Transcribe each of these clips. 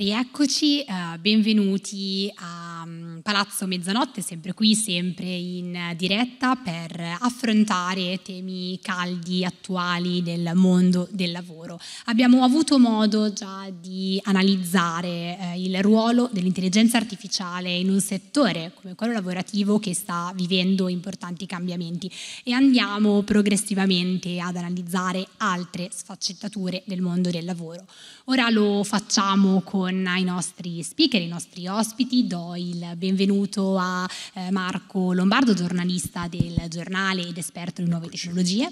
Rieccoci, eh, benvenuti a mm, Palazzo Mezzanotte, sempre qui, sempre in diretta per affrontare temi caldi, attuali del mondo del lavoro. Abbiamo avuto modo già di analizzare eh, il ruolo dell'intelligenza artificiale in un settore come quello lavorativo che sta vivendo importanti cambiamenti e andiamo progressivamente ad analizzare altre sfaccettature del mondo del lavoro. Ora lo facciamo con i nostri speaker, i nostri ospiti, do il benvenuto benvenuto a eh, Marco Lombardo, giornalista del giornale ed esperto di nuove tecnologie.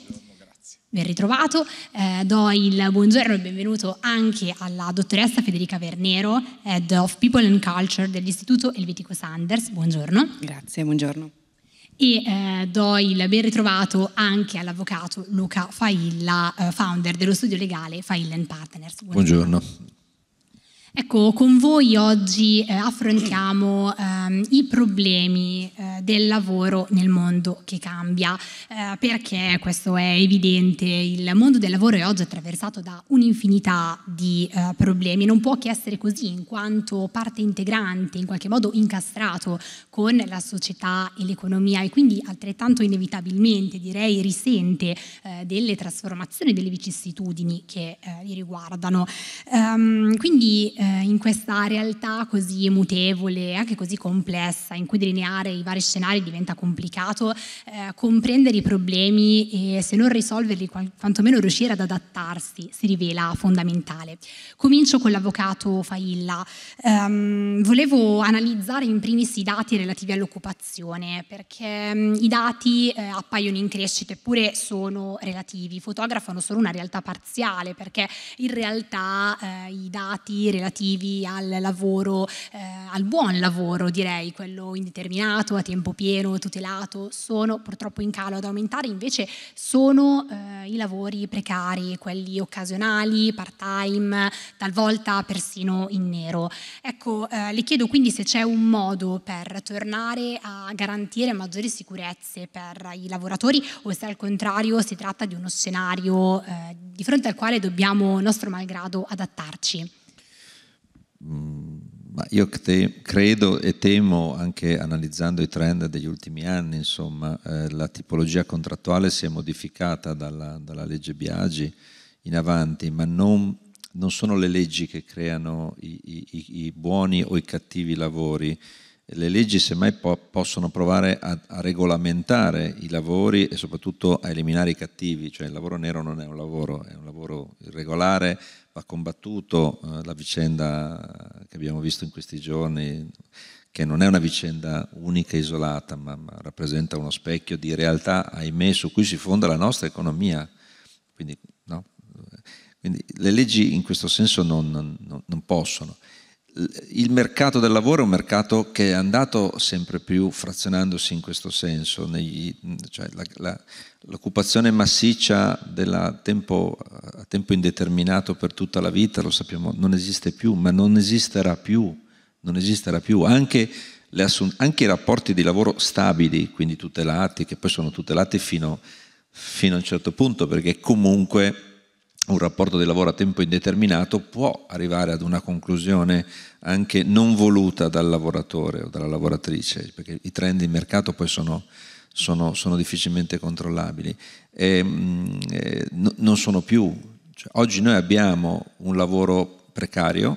Ben ritrovato, eh, do il buongiorno e il benvenuto anche alla dottoressa Federica Vernero, Head of People and Culture dell'Istituto Elvetico Sanders. Buongiorno. Grazie, buongiorno. E eh, do il ben ritrovato anche all'avvocato Luca Failla, eh, founder dello studio legale Fail Partners. Buongiorno. buongiorno. Ecco, con voi oggi eh, affrontiamo ehm, i problemi eh, del lavoro nel mondo che cambia, eh, perché questo è evidente, il mondo del lavoro è oggi attraversato da un'infinità di eh, problemi, non può che essere così in quanto parte integrante, in qualche modo incastrato con la società e l'economia e quindi altrettanto inevitabilmente direi risente eh, delle trasformazioni, delle vicissitudini che li eh, riguardano. Um, quindi eh, in questa realtà così mutevole, e anche così complessa, in cui delineare i vari scenari diventa complicato, eh, comprendere i problemi e se non risolverli, quantomeno riuscire ad adattarsi, si rivela fondamentale. Comincio con l'avvocato Failla. Um, volevo analizzare in primis i dati relativi all'occupazione, perché um, i dati eh, appaiono in crescita eppure sono relativi, fotografano solo una realtà parziale, perché in realtà eh, i dati relativi relativi al lavoro, eh, al buon lavoro direi, quello indeterminato, a tempo pieno, tutelato, sono purtroppo in calo ad aumentare, invece sono eh, i lavori precari, quelli occasionali, part time, talvolta persino in nero. Ecco, eh, le chiedo quindi se c'è un modo per tornare a garantire maggiori sicurezze per i lavoratori o se al contrario si tratta di uno scenario eh, di fronte al quale dobbiamo, nostro malgrado, adattarci. Mm, ma io te, credo e temo, anche analizzando i trend degli ultimi anni, insomma, eh, la tipologia contrattuale si è modificata dalla, dalla legge Biagi in avanti, ma non, non, sono le leggi che creano i, i, i, buoni o i cattivi lavori. Le leggi semmai po- possono provare a, a regolamentare i lavori e soprattutto a eliminare i cattivi, cioè il lavoro nero non è un lavoro, è un lavoro irregolare, va combattuto eh, la vicenda che abbiamo visto in questi giorni, che non è una vicenda unica e isolata, ma, ma, rappresenta uno specchio di realtà, ahimè, su cui si fonda la nostra economia. Quindi, no? Quindi le leggi in questo senso non, non, non possono. Il mercato del lavoro è un mercato che è andato sempre più frazionandosi in questo senso, negli, cioè la, la, L'occupazione massiccia a tempo, a tempo indeterminato per tutta la vita, lo sappiamo, non esiste più, ma non esisterà più, non esisterà più. Anche, assun- anche i rapporti di lavoro stabili, quindi tutelati, che poi sono tutelati fino, fino a un certo punto, perché comunque un rapporto di lavoro a tempo indeterminato può arrivare ad una conclusione anche non voluta dal lavoratore o dalla lavoratrice, perché i trend di mercato poi sono sono, sono difficilmente controllabili. E, eh, no, non sono più. Cioè, oggi noi abbiamo un lavoro precario,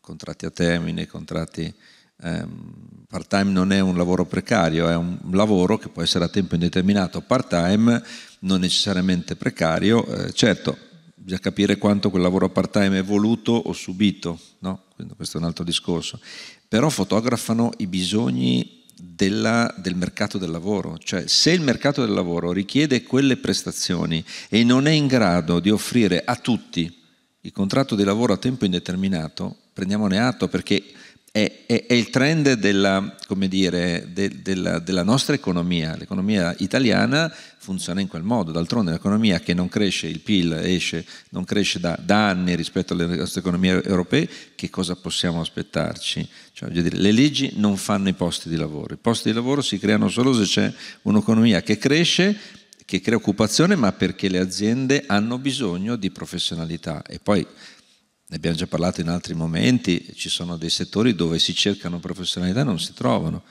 contratti a termine, contratti... Um, ehm, part time non è un lavoro precario, è un lavoro che può essere a tempo indeterminato, part time non necessariamente precario, eh, certo bisogna capire quanto quel lavoro part time è voluto o subito, no? questo è un altro discorso, però fotografano i bisogni della, del mercato del lavoro, cioè se il mercato del lavoro richiede quelle prestazioni e non è in grado di offrire a tutti il contratto di lavoro a tempo indeterminato, prendiamone atto perché è, è, è il trend della, dire, de, della, della nostra economia, l'economia italiana funziona in quel modo. D'altronde un'economia che non cresce, il PIL esce, non cresce da, da anni rispetto alle nostre economie europee, che cosa possiamo aspettarci? Cioè, dire, le leggi non fanno i posti di lavoro, i posti di lavoro si creano solo se c'è un'economia che cresce che crea occupazione, ma perché le aziende hanno bisogno di professionalità. E poi ne abbiamo già parlato in altri momenti, ci sono dei settori dove si cercano professionalità e non si trovano.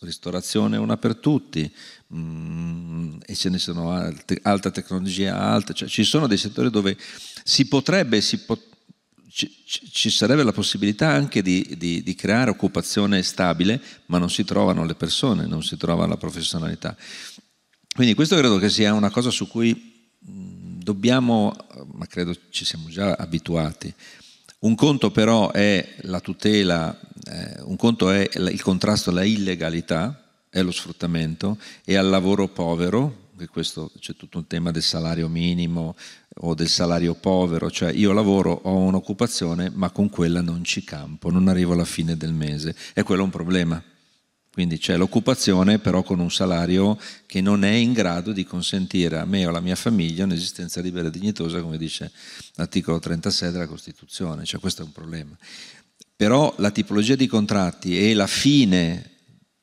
Ristorazione una per tutti, mm, e ce ne sono altre, alta tecnologia alta, cioè ci sono dei settori dove si potrebbe, si pot- ci, ci, sarebbe la possibilità anche di, di, di, creare occupazione stabile, ma non si trovano le persone, non si trova la professionalità. Quindi questo credo che sia una cosa su cui mm, dobbiamo, ma credo ci siamo già abituati. Un conto però è la tutela, eh, un conto è il contrasto alla illegalità, è lo sfruttamento, e al lavoro povero, e questo c'è tutto un tema del salario minimo o del salario povero, cioè io lavoro, ho un'occupazione, ma con quella non ci campo, non arrivo alla fine del mese. E quello è un problema. Quindi c'è l'occupazione però con un salario che non è in grado di consentire a me o alla mia famiglia un'esistenza libera e dignitosa, come dice l'articolo 36 della Costituzione, cioè questo è un problema. Però la tipologia di contratti e la fine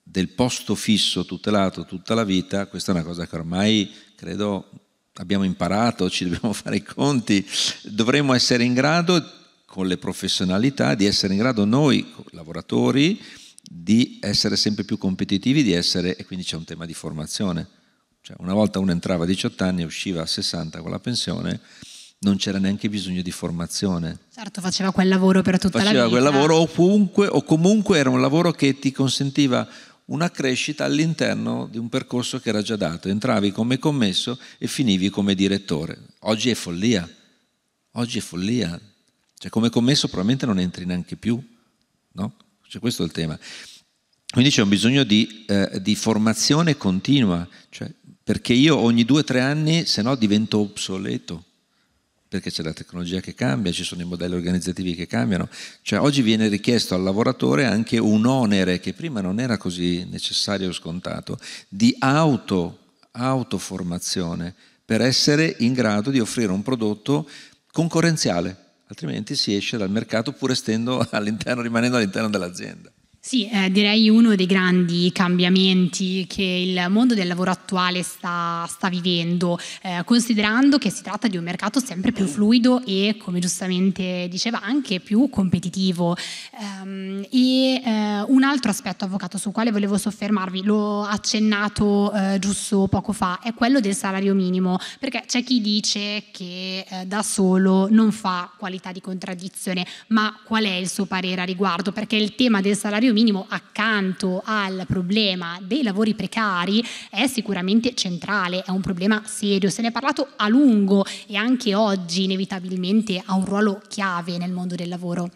del posto fisso tutelato tutta la vita, questa è una cosa che ormai credo abbiamo imparato, ci dobbiamo fare i conti, dovremmo essere in grado, con le professionalità, di essere in grado noi, lavoratori, di essere sempre più competitivi, di essere, e quindi c'è un tema di formazione. Cioè, una volta uno entrava a 18 anni e usciva a 60 con la pensione, non c'era neanche bisogno di formazione. Certo, faceva quel lavoro per tutta faceva la vita. Faceva quel lavoro ovunque, o comunque era un lavoro che ti consentiva una crescita all'interno di un percorso che era già dato. Entravi come commesso e finivi come direttore. Oggi è follia. Oggi è follia. Cioè come commesso probabilmente non entri neanche più. No? Cioè, questo è il tema. Quindi c'è un bisogno di, eh, di formazione continua, cioè, perché io ogni due o tre anni se no divento obsoleto perché c'è la tecnologia che cambia, ci sono i modelli organizzativi che cambiano, cioè oggi viene richiesto al lavoratore anche un onere che prima non era così necessario o scontato, di auto, autoformazione per essere in grado di offrire un prodotto concorrenziale, altrimenti si esce dal mercato pur all'interno, rimanendo all'interno dell'azienda. Sì, eh, direi uno dei grandi cambiamenti che il mondo del lavoro attuale sta, sta vivendo, eh, considerando che si tratta di un mercato sempre più fluido e, come giustamente diceva, anche più competitivo. Um, e eh, un altro aspetto, avvocato, sul quale volevo soffermarvi, l'ho accennato eh, giusto poco fa, è quello del salario minimo, perché c'è chi dice che eh, da solo non fa qualità di contraddizione, ma qual è il suo parere a riguardo? Perché il tema del salario minimo accanto al problema dei lavori precari è sicuramente centrale, è un problema serio, se ne è parlato a lungo e anche oggi inevitabilmente ha un ruolo chiave nel mondo del lavoro.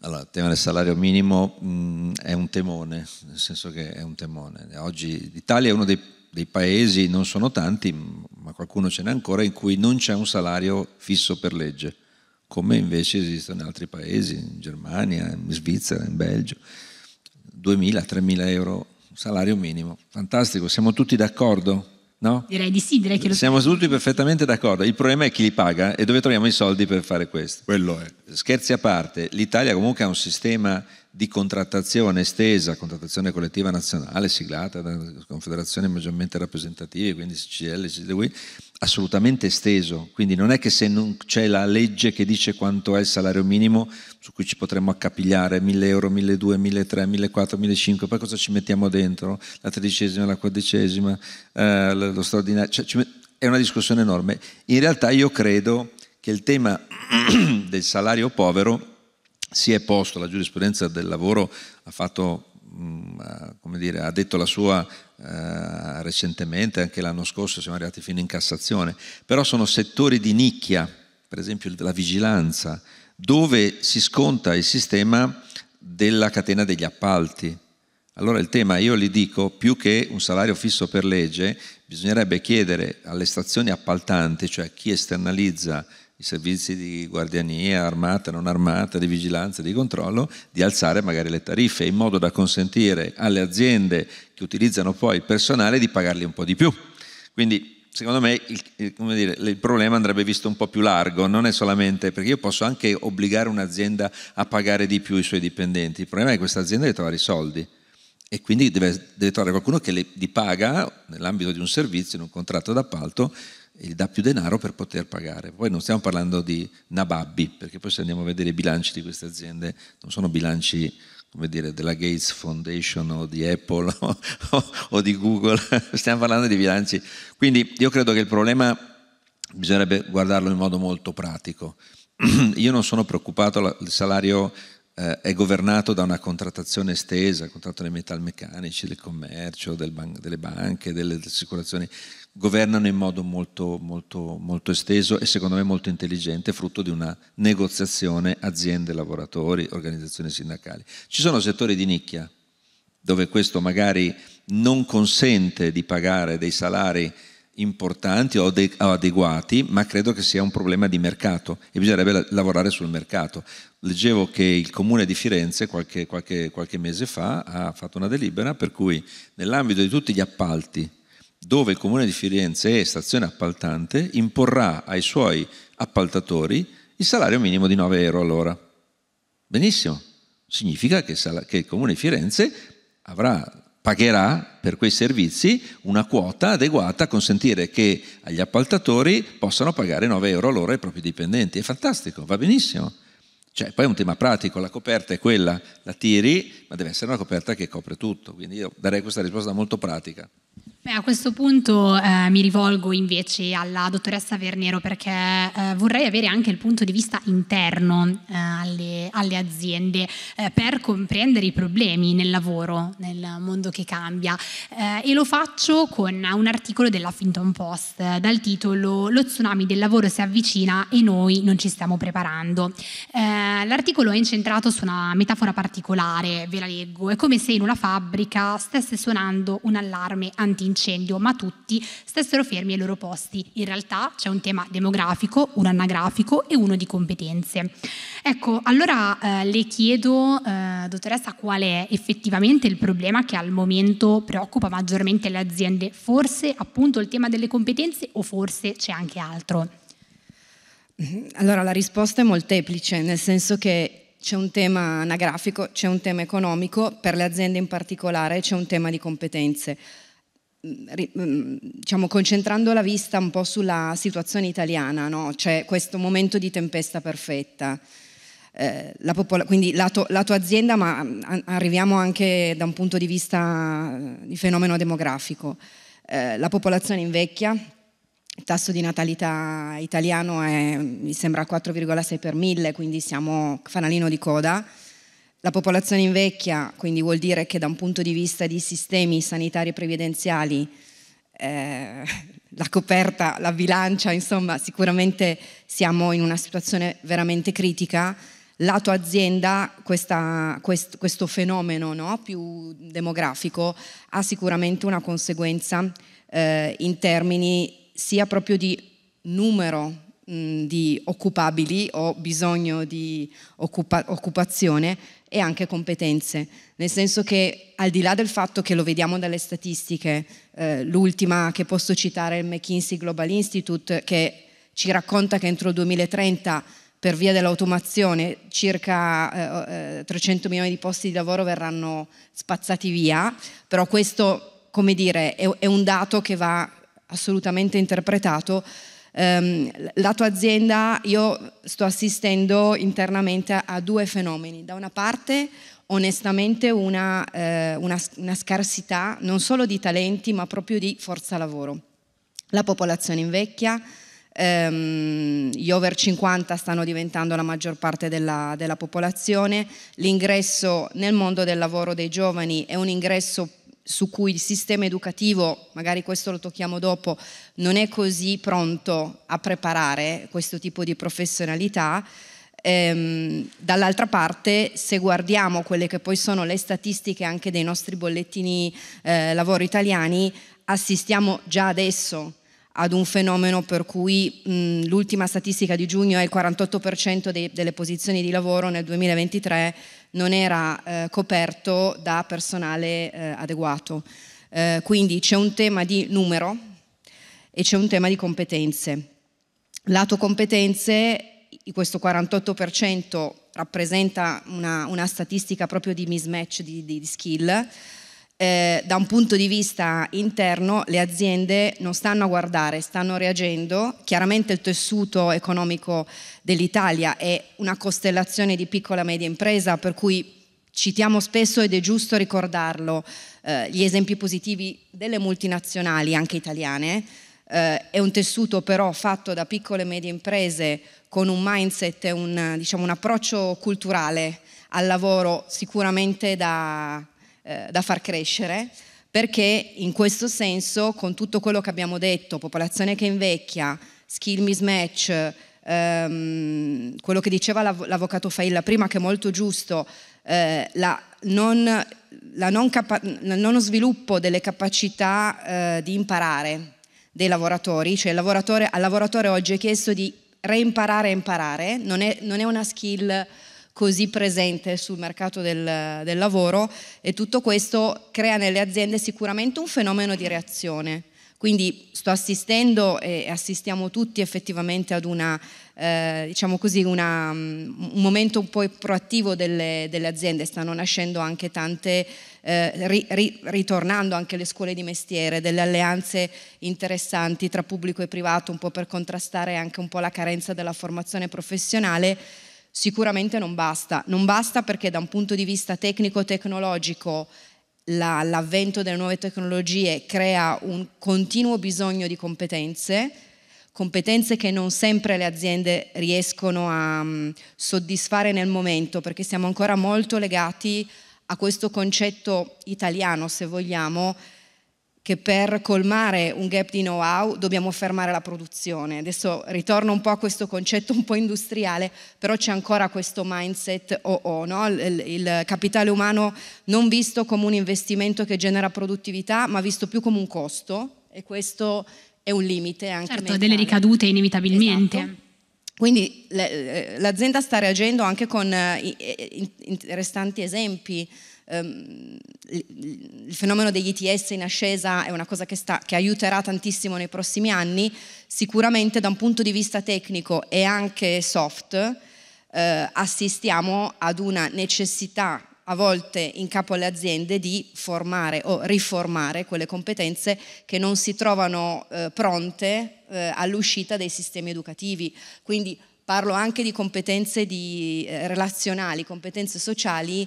Allora, il tema del salario minimo mh, mm, è un temone, nel senso che è un temone. Oggi l'Italia è uno dei, dei paesi, non sono tanti, ma qualcuno ce n'è ancora, in cui non c'è un salario fisso per legge come invece esistono in altri paesi, in Germania, in Svizzera, in Belgio. 2.000-3.000 euro salario minimo. Fantastico, siamo tutti d'accordo? No? Direi di sì, direi che lo Siamo tutti perfettamente d'accordo. Il problema è chi li paga e dove troviamo i soldi per fare questo. Quello è. Scherzi a parte, l'Italia comunque ha un sistema di contrattazione estesa, contrattazione collettiva nazionale siglata da confederazioni maggiormente rappresentative, quindi CCL, CDW, assolutamente esteso. Quindi non è che se non c'è la legge che dice quanto è il salario minimo, su cui ci potremmo accapigliare 1000 euro, 1200, 1300, 1400, 1500, poi cosa ci mettiamo dentro? La tredicesima, la quattordicesima, eh, lo straordinario, cioè, met... è una discussione enorme. In realtà io credo che il tema del salario povero si è posto, la giurisprudenza del lavoro ha, fatto, mm, come dire, ha detto la sua eh, recentemente, anche l'anno scorso siamo arrivati fino in Cassazione, però sono settori di nicchia, per esempio la vigilanza, dove si sconta il sistema della catena degli appalti. Allora il tema, io gli dico, più che un salario fisso per legge, bisognerebbe chiedere alle stazioni appaltanti, cioè a chi esternalizza i servizi di guardiania armata, non armata, di vigilanza, di controllo, di alzare magari le tariffe in modo da consentire alle aziende che utilizzano poi il personale di pagarli un po' di più. Quindi secondo me il, dire, il, problema andrebbe visto un po' più largo, non è solamente perché io posso anche obbligare un'azienda a pagare di più i suoi dipendenti, il problema è che questa azienda deve trovare i soldi e quindi deve, deve trovare qualcuno che li paga nell'ambito di un servizio, in un contratto d'appalto, e gli dà più denaro per poter pagare. Poi non stiamo parlando di nababbi, perché poi se andiamo a vedere i bilanci di queste aziende, non sono bilanci come dire, della Gates Foundation o di Apple o, o di Google, stiamo parlando di bilanci. Quindi io credo che il problema bisognerebbe guardarlo in modo molto pratico. Io non sono preoccupato del salario eh, è governato da una contrattazione estesa, contratto dei metalmeccanici, del commercio, del ban- delle banche, delle, assicurazioni, governano in modo molto, molto, molto esteso e secondo me molto intelligente, frutto di una negoziazione aziende, lavoratori, organizzazioni sindacali. Ci sono settori di nicchia dove questo magari non consente di pagare dei salari importanti o, adeguati, ma credo che sia un problema di mercato e bisognerebbe lavorare sul mercato leggevo che il comune di Firenze qualche, qualche, qualche mese fa ha fatto una delibera per cui nell'ambito di tutti gli appalti dove il comune di Firenze è stazione appaltante imporrà ai suoi appaltatori il salario minimo di 9 euro all'ora. Benissimo, significa che, il comune di Firenze avrà, pagherà per quei servizi una quota adeguata a consentire che agli appaltatori possano pagare 9 euro all'ora ai propri dipendenti. È fantastico, va benissimo. Cioè, poi è un tema pratico, la coperta è quella, la tiri, ma deve essere una coperta che copre tutto, quindi io darei questa risposta molto pratica. Beh, a questo punto eh, mi rivolgo invece alla dottoressa Vernero perché eh, vorrei avere anche il punto di vista interno eh, alle, alle, aziende eh, per comprendere i problemi nel lavoro, nel mondo che cambia eh, e lo faccio con un articolo dell'Huffington Post dal titolo Lo tsunami del lavoro si avvicina e noi non ci stiamo preparando. Eh, l'articolo è incentrato su una metafora particolare, ve la leggo, è come se in una fabbrica stesse suonando un allarme antincendio incendio, ma tutti stessero fermi ai loro posti. In realtà c'è un tema demografico, un anagrafico e uno di competenze. Ecco, allora eh, le chiedo, eh, dottoressa, qual è effettivamente il problema che al momento preoccupa maggiormente le aziende? Forse appunto il tema delle competenze o forse c'è anche altro? Allora la risposta è molteplice, nel senso che c'è un tema anagrafico, c'è un tema economico, per le aziende in particolare c'è un tema di competenze. Mm, mm, diciamo, concentrando la vista un po' sulla situazione italiana, no? c'è questo momento di tempesta perfetta. Eh, la popola- quindi la, to- la, tua azienda, ma mm, a- arriviamo anche da un punto di vista di fenomeno demografico. Eh, la popolazione invecchia, il tasso di natalità italiano è, mi sembra, 4,6 per mille, quindi siamo fanalino di coda. La popolazione invecchia, quindi vuol dire che da un punto di vista di sistemi sanitari e previdenziali, eh, la coperta, la bilancia, insomma, sicuramente siamo in una situazione veramente critica. Lato azienda, questa, quest, questo fenomeno no, più demografico ha sicuramente una conseguenza eh, in termini sia proprio di numero mh, di occupabili o bisogno di occupa- occupazione, e anche competenze, nel senso che al di là del fatto che lo vediamo dalle statistiche, eh, l'ultima che posso citare è il McKinsey Global Institute che ci racconta che entro il 2030 per via dell'automazione circa eh, 300 eh, milioni di posti di lavoro verranno spazzati via, però questo come dire, è, è un dato che va assolutamente interpretato ehm, la tua azienda, io sto assistendo internamente a due fenomeni. Da una parte onestamente una, eh, una, una scarsità non solo di talenti ma proprio di forza lavoro. La popolazione invecchia, ehm, gli over 50 stanno diventando la maggior parte della, della, popolazione, l'ingresso nel mondo del lavoro dei giovani è un ingresso su cui il sistema educativo, magari questo lo tocchiamo dopo, non è così pronto a preparare questo tipo di professionalità. Ehm, dall'altra parte, se guardiamo quelle che poi sono le statistiche anche dei nostri bollettini eh, lavoro italiani, assistiamo già adesso ad un fenomeno per cui mh, l'ultima statistica di giugno è il 48% dei, delle posizioni di lavoro nel 2023 non era eh, coperto da personale eh, adeguato. Eh, quindi c'è un tema di numero e c'è un tema di competenze. Lato competenze, questo 48% rappresenta una, una statistica proprio di mismatch di, di, di skill eh, da un punto di vista interno le aziende non stanno a guardare, stanno reagendo. Chiaramente il tessuto economico dell'Italia è una costellazione di piccola e media impresa, per cui citiamo spesso ed è giusto ricordarlo eh, gli esempi positivi delle multinazionali, anche italiane. Eh, è un tessuto però fatto da piccole e medie imprese con un mindset e un, diciamo, un approccio culturale al lavoro sicuramente da eh, da far crescere, perché in questo senso, con tutto quello che abbiamo detto, popolazione che invecchia, skill mismatch, ehm, quello che diceva l'av- l'avvocato Failla prima, che è molto giusto, eh, la, non, la non capa- non sviluppo delle capacità eh, di imparare dei lavoratori, cioè lavoratore, al lavoratore oggi è chiesto di reimparare a imparare, non è, non è una skill così presente sul mercato del, del lavoro e tutto questo crea nelle aziende sicuramente un fenomeno di reazione. Quindi sto assistendo e assistiamo tutti effettivamente ad una, eh, diciamo così, una, mm, un momento un po' proattivo delle, delle, aziende, stanno nascendo anche tante, eh, ri, ri, ritornando anche le scuole di mestiere, delle alleanze interessanti tra pubblico e privato, un po' per contrastare anche un po' la carenza della formazione professionale sicuramente non basta. Non basta perché da un punto di vista tecnico-tecnologico la, l'avvento delle nuove tecnologie crea un continuo bisogno di competenze, competenze che non sempre le aziende riescono a um, soddisfare nel momento perché siamo ancora molto legati a questo concetto italiano, se vogliamo, che per colmare un gap di know-how dobbiamo fermare la produzione. Adesso ritorno un po' a questo concetto un po' industriale, però c'è ancora questo mindset OO, no? il, il capitale umano non visto come un investimento che genera produttività, ma visto più come un costo e questo è un limite anche. Certo, mentale. delle ricadute inevitabilmente. Esatto. Quindi l'azienda sta reagendo anche con eh, interessanti esempi ehm, il fenomeno degli ITS in ascesa è una cosa che, sta, che aiuterà tantissimo nei prossimi anni, sicuramente da un punto di vista tecnico e anche soft eh, assistiamo ad una necessità a volte in capo alle aziende di formare o riformare quelle competenze che non si trovano eh, pronte eh, all'uscita dei sistemi educativi. Quindi parlo anche di competenze di, eh, relazionali, competenze sociali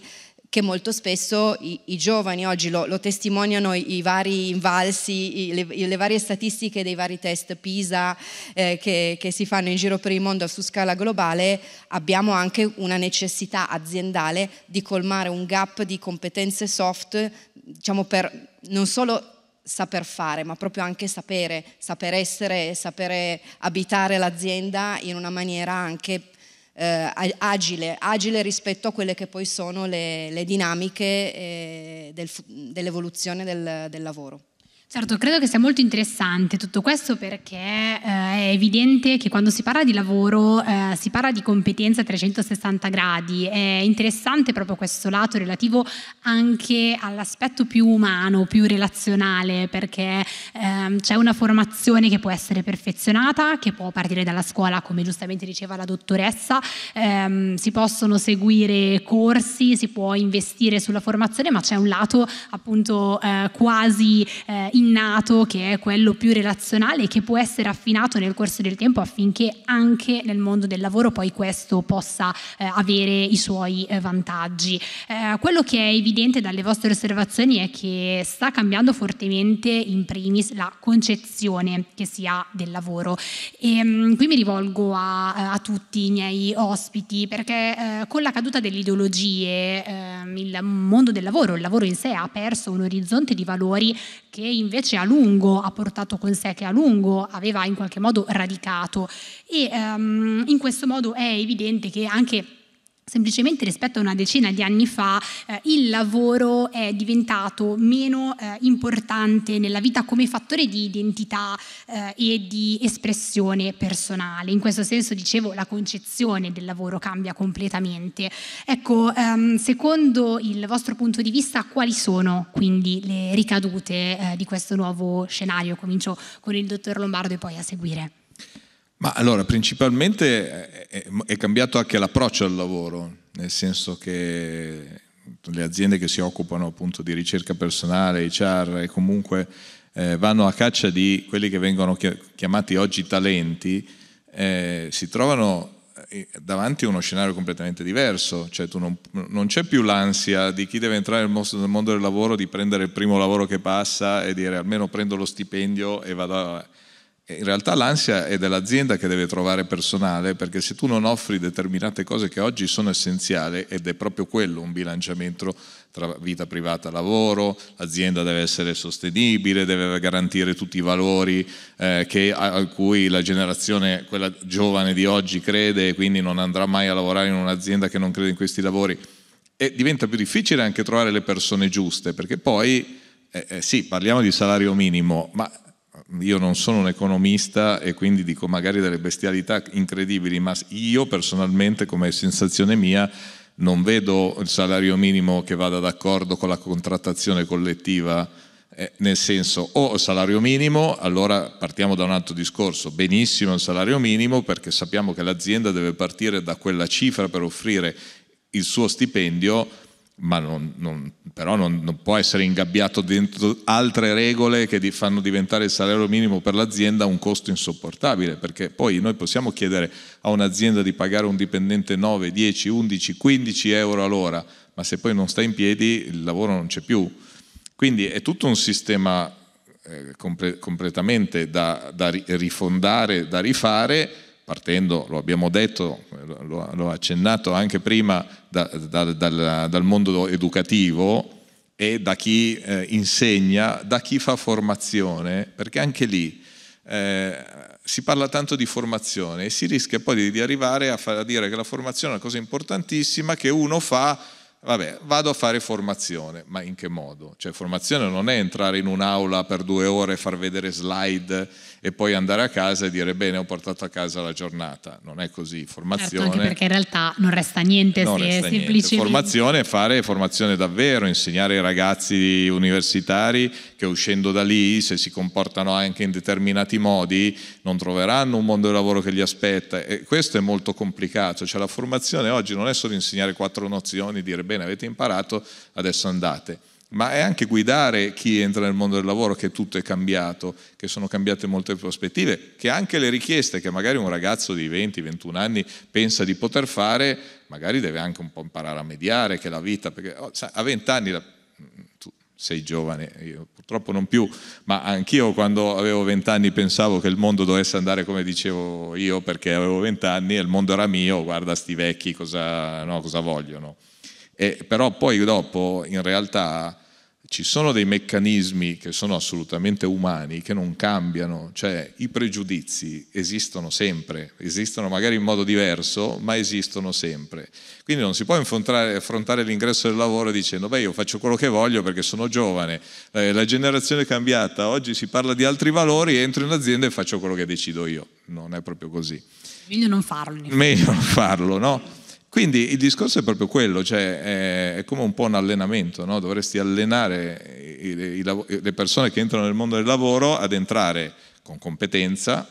che molto spesso i, i giovani oggi lo, lo testimoniano i, vari invalsi, i, le, le, varie statistiche dei vari test PISA eh, che, che, si fanno in giro per il mondo su scala globale, abbiamo anche una necessità aziendale di colmare un gap di competenze soft, diciamo per non solo saper fare, ma proprio anche sapere, saper essere, sapere abitare l'azienda in una maniera anche eh, agile, agile, rispetto a quelle che poi sono le, le dinamiche eh, del, dell'evoluzione del, del lavoro. Certo, credo che sia molto interessante tutto questo perché eh, è evidente che quando si parla di lavoro eh, si parla di competenza a 360 gradi, è interessante proprio questo lato relativo anche all'aspetto più umano, più relazionale, perché ehm, c'è una formazione che può essere perfezionata, che può partire dalla scuola, come giustamente diceva la dottoressa, ehm, si possono seguire corsi, si può investire sulla formazione, ma c'è un lato appunto eh, quasi eh, innato, che è quello più relazionale, che può essere affinato nel corso del tempo affinché anche nel mondo del lavoro poi questo possa eh, avere i suoi eh, vantaggi. Eh, quello che è evidente dalle vostre osservazioni è che sta cambiando fortemente in primis la concezione che si ha del lavoro. E ehm, mh, qui mi rivolgo a, a, tutti i miei ospiti perché eh, con la caduta delle ideologie ehm, il mondo del lavoro, il lavoro in sé ha perso un orizzonte di valori che invece a lungo ha portato con sé, che a lungo aveva in qualche modo radicato. E um, in questo modo è evidente che anche Semplicemente rispetto a una decina di anni fa eh, il lavoro è diventato meno eh, importante nella vita come fattore di identità eh, e di espressione personale. In questo senso, dicevo, la concezione del lavoro cambia completamente. Ecco, ehm, secondo il vostro punto di vista, quali sono quindi le ricadute eh, di questo nuovo scenario? Comincio con il dottor Lombardo e poi a seguire. Ma allora, principalmente eh, eh, è cambiato anche l'approccio al lavoro, nel senso che le aziende che si occupano appunto di ricerca personale, HR e comunque eh, vanno a caccia di quelli che vengono chiamati oggi talenti, eh, si trovano eh, davanti a uno scenario completamente diverso, cioè non, non, c'è più l'ansia di chi deve entrare nel mondo del lavoro di prendere il primo lavoro che passa e dire almeno prendo lo stipendio e vado a eh, in realtà l'ansia è dell'azienda che deve trovare personale perché se tu non offri determinate cose che oggi sono essenziali ed è proprio quello un bilanciamento tra vita privata e lavoro, l'azienda deve essere sostenibile, deve garantire tutti i valori eh, che, a, cui la generazione, quella giovane di oggi crede e quindi non andrà mai a lavorare in un'azienda che non crede in questi lavori. E diventa più difficile anche trovare le persone giuste perché poi, eh, eh, sì, parliamo di salario minimo, ma io non sono un economista e quindi dico magari delle bestialità incredibili, ma io personalmente, come sensazione mia, non vedo il salario minimo che vada d'accordo con la contrattazione collettiva, eh, nel senso o il salario minimo, allora partiamo da un altro discorso, benissimo il salario minimo perché sappiamo che l'azienda deve partire da quella cifra per offrire il suo stipendio ma non, non, però non, non, può essere ingabbiato dentro altre regole che di fanno diventare il salario minimo per l'azienda un costo insopportabile, perché poi noi possiamo chiedere a un'azienda di pagare un dipendente 9, 10, 11, 15 euro all'ora, ma se poi non sta in piedi il lavoro non c'è più. Quindi è tutto un sistema eh, comple completamente da, da rifondare, da rifare partendo, lo abbiamo detto, l'ho accennato anche prima, da, da, dal, dal, mondo educativo e da chi eh, insegna, da chi fa formazione, perché anche lì eh, si parla tanto di formazione e si rischia poi di, di arrivare a, far, a dire che la formazione è una cosa importantissima che uno fa vabbè, vado a fare formazione, ma in che modo? Cioè formazione non è entrare in un'aula per due ore, e far vedere slide e poi andare a casa e dire bene ho portato a casa la giornata. Non è così, certo, formazione... Certo, perché in realtà non resta niente non se resta semplicemente... Formazione, fare formazione davvero, insegnare ai ragazzi universitari che uscendo da lì, se si comportano anche in determinati modi, non troveranno un mondo del lavoro che li aspetta. E questo è molto complicato, cioè la formazione oggi non è solo insegnare quattro nozioni, dire bene avete imparato, adesso andate ma è anche guidare chi entra nel mondo del lavoro, che tutto è cambiato, che sono cambiate molte prospettive, che anche le richieste che magari un ragazzo di 20-21 anni pensa di poter fare, magari deve anche un po' imparare a mediare, che la vita, perché oh, sa, a 20 anni tu sei giovane, io purtroppo non più, ma anch'io quando avevo 20 anni pensavo che il mondo dovesse andare come dicevo io, perché avevo 20 anni e il mondo era mio, guarda sti vecchi cosa, no, cosa vogliono. E, però poi dopo in realtà ci sono dei meccanismi che sono assolutamente umani, che non cambiano, cioè i pregiudizi esistono sempre, esistono magari in modo diverso, ma esistono sempre. Quindi non si può affrontare l'ingresso del lavoro dicendo, beh io faccio quello che voglio perché sono giovane, eh, la generazione è cambiata, oggi si parla di altri valori, entro in azienda e faccio quello che decido io. Non è proprio così. Meglio non farlo. Meglio non farlo, no? Quindi il discorso è proprio quello, cioè è come un po' un allenamento, no? dovresti allenare i, i, i, le persone che entrano nel mondo del lavoro ad entrare con competenza,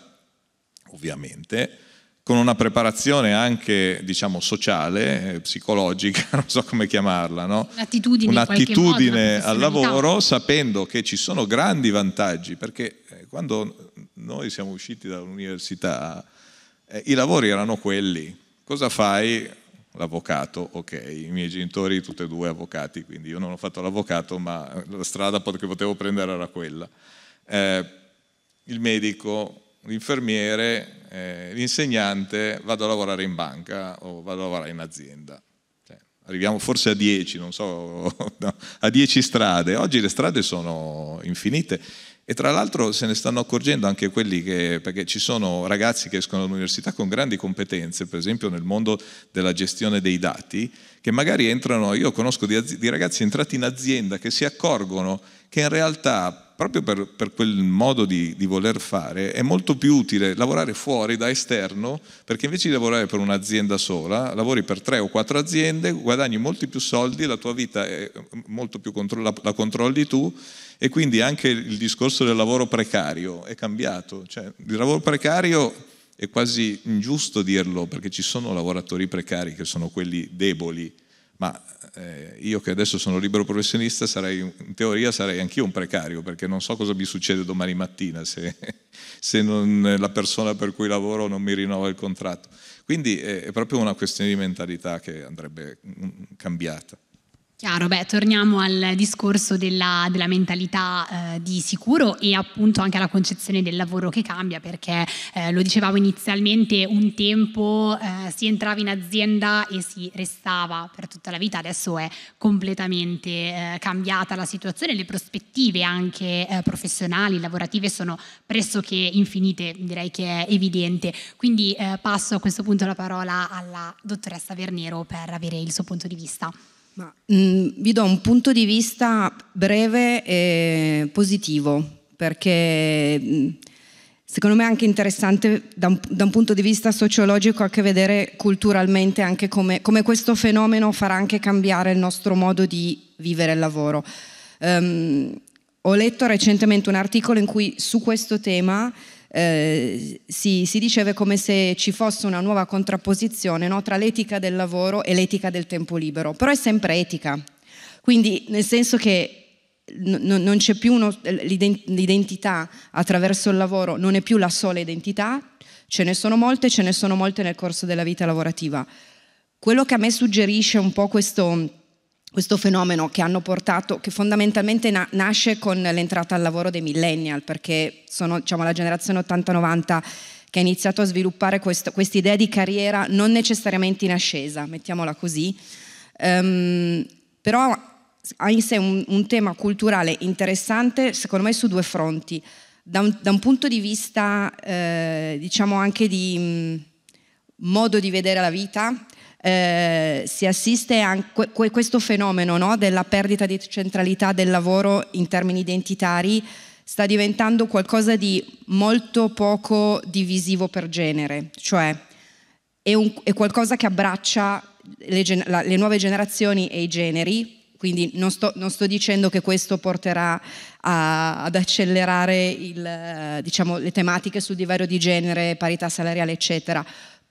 ovviamente, con una preparazione anche diciamo sociale, eh, psicologica, non so come chiamarla, no? un'attitudine, un'attitudine modo, al lavoro, sapendo che ci sono grandi vantaggi, perché eh, quando noi siamo usciti dall'università eh, i lavori erano quelli. Cosa fai? l'avvocato, ok, i miei genitori tutti e due avvocati, quindi io non ho fatto l'avvocato, ma la strada che potevo prendere era quella. Eh, il medico, l'infermiere, eh, l'insegnante, vado a lavorare in banca o vado a lavorare in azienda. Cioè, arriviamo forse a 10, non so, no, a 10 strade. Oggi le strade sono infinite e tra l'altro se ne stanno accorgendo anche quelli che, perché ci sono ragazzi che escono dall'università con grandi competenze, per esempio nel mondo della gestione dei dati, che magari entrano, io conosco di, di ragazzi entrati in azienda che si accorgono che in realtà, proprio per, per quel modo di, di, voler fare, è molto più utile lavorare fuori da esterno, perché invece di lavorare per un'azienda sola, lavori per tre o quattro aziende, guadagni molti più soldi, la tua vita è molto più contro- la, la controlli tu e quindi anche il discorso del lavoro precario è cambiato. Cioè, il lavoro precario è quasi ingiusto dirlo perché ci sono lavoratori precari che sono quelli deboli, ma eh, io che adesso sono libero professionista, sarei, in teoria sarei anch'io un precario, perché non so cosa mi succede domani mattina se, se non, la persona per cui lavoro non mi rinnova il contratto. Quindi eh, è proprio una questione di mentalità che andrebbe mm, cambiata. Chiaro, beh, torniamo al discorso della, della mentalità eh, di sicuro e appunto anche alla concezione del lavoro che cambia, perché eh, lo dicevamo inizialmente, un tempo eh, si entrava in azienda e si restava per tutta la vita, adesso è completamente eh, cambiata la situazione, le prospettive anche eh, professionali, lavorative sono pressoché infinite, direi che è evidente. Quindi eh, passo a questo punto la parola alla dottoressa Vernero per avere il suo punto di vista. Ma, mh, mm, vi do un punto di vista breve e positivo, perché mh, mm, secondo me è anche interessante da un, da un, punto di vista sociologico anche vedere culturalmente anche come, come, questo fenomeno farà anche cambiare il nostro modo di vivere il lavoro. Um, ho letto recentemente un articolo in cui su questo tema eh, si, si, diceva come se ci fosse una nuova contrapposizione no, tra l'etica del lavoro e l'etica del tempo libero, però è sempre etica, quindi nel senso che n- non c'è più uno, l'identità attraverso il lavoro, non è più la sola identità, ce ne sono molte, ce ne sono molte nel corso della vita lavorativa. Quello che a me suggerisce un po' questo questo fenomeno che hanno portato, che fondamentalmente na- nasce con l'entrata al lavoro dei millennial, perché sono diciamo, la generazione 80-90 che ha iniziato a sviluppare questa idea di carriera non necessariamente in ascesa, mettiamola così, um, però ha in sé un, un, tema culturale interessante, secondo me, su due fronti. Da un, da un punto di vista, eh, diciamo anche di mh, mm, modo di vedere la vita, eh, si assiste a questo fenomeno no, della perdita di centralità del lavoro in termini identitari sta diventando qualcosa di molto poco divisivo per genere, cioè è, un, è qualcosa che abbraccia le, la, le, nuove generazioni e i generi, quindi non sto, non sto dicendo che questo porterà a, ad accelerare il, diciamo, le tematiche sul divario di genere, parità salariale, eccetera,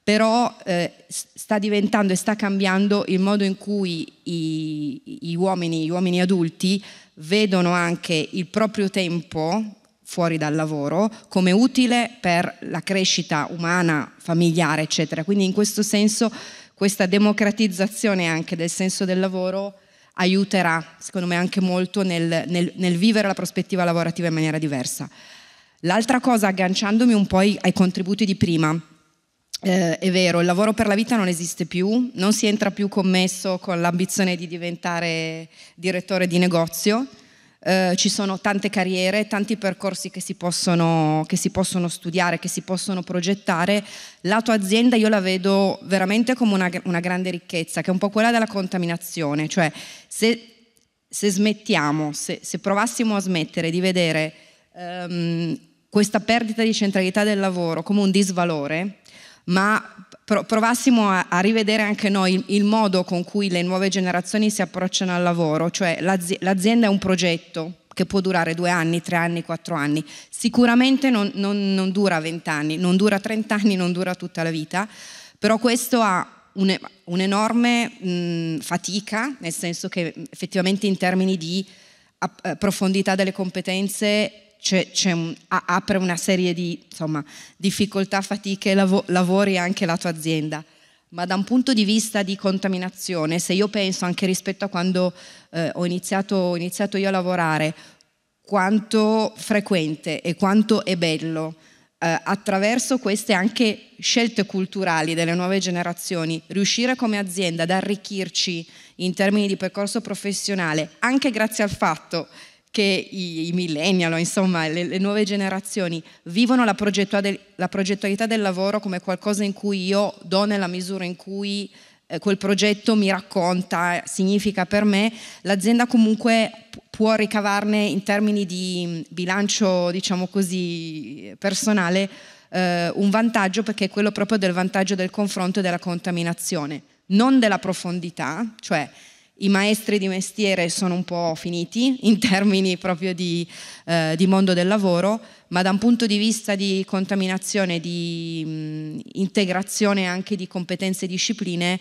però eh, sta diventando e sta cambiando il modo in cui i, i uomini, gli uomini adulti vedono anche il proprio tempo fuori dal lavoro come utile per la crescita umana, familiare, eccetera. Quindi in questo senso questa democratizzazione anche del senso del lavoro aiuterà, secondo me, anche molto nel, nel, nel vivere la prospettiva lavorativa in maniera diversa. L'altra cosa, agganciandomi un po' ai, ai contributi di prima, eh, è vero, il lavoro per la vita non esiste più, non si entra più commesso con l'ambizione di diventare direttore di negozio, eh, ci sono tante carriere, tanti percorsi che si, possono, che si, possono, studiare, che si possono progettare. La tua azienda io la vedo veramente come una, una grande ricchezza, che è un po' quella della contaminazione, cioè se, se smettiamo, se, se, provassimo a smettere di vedere ehm, questa perdita di centralità del lavoro come un disvalore, ma provassimo a, rivedere anche noi il, modo con cui le nuove generazioni si approcciano al lavoro, cioè l'azienda è un progetto che può durare due anni, tre anni, quattro anni, sicuramente non, non, non dura vent'anni, non dura trent'anni, non dura tutta la vita, però questo ha un'enorme mh, fatica, nel senso che effettivamente in termini di a, profondità delle competenze c'è, c'è un, apre una serie di insomma, difficoltà, fatiche, lav- lavori anche la tua azienda. Ma da un punto di vista di contaminazione, se io penso anche rispetto a quando eh, ho, iniziato, ho iniziato io a lavorare, quanto frequente e quanto è bello Uh, attraverso queste anche scelte culturali delle nuove generazioni, riuscire come azienda ad arricchirci in termini di percorso professionale, anche grazie al fatto che che i, i millennial, insomma le, le, nuove generazioni vivono la, del, la, progettualità del lavoro come qualcosa in cui io do nella misura in cui eh, quel progetto mi racconta, significa per me, l'azienda comunque può ricavarne in termini di bilancio, diciamo così, personale eh, un vantaggio perché è quello proprio del vantaggio del confronto e della contaminazione, non della profondità, cioè i maestri di mestiere sono un po' finiti in termini proprio di, eh, di mondo del lavoro, ma da un punto di vista di contaminazione, di mh, mm, integrazione anche di competenze e discipline,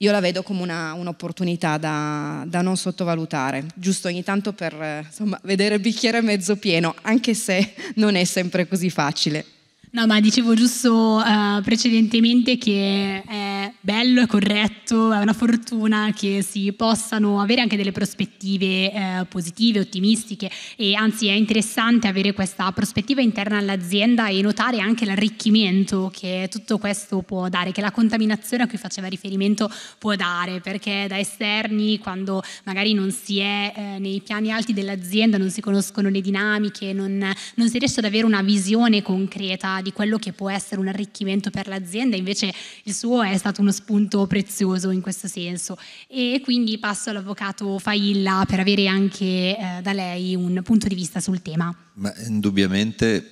io la vedo come una, un'opportunità da, da, non sottovalutare, giusto ogni tanto per eh, insomma, vedere il bicchiere mezzo pieno, anche se non è sempre così facile. No, ma dicevo giusto uh, precedentemente che è bello, è corretto, è una fortuna che si possano avere anche delle prospettive uh, positive, ottimistiche e anzi è interessante avere questa prospettiva interna all'azienda e notare anche l'arricchimento che tutto questo può dare, che la contaminazione a cui faceva riferimento può dare, perché da esterni quando magari non si è uh, nei piani alti dell'azienda, non si conoscono le dinamiche, non, non si riesce ad avere una visione concreta di quello che può essere un arricchimento per l'azienda, invece il suo è stato uno spunto prezioso in questo senso. E quindi passo all'avvocato Failla per avere anche eh, da lei un punto di vista sul tema. Ma indubbiamente,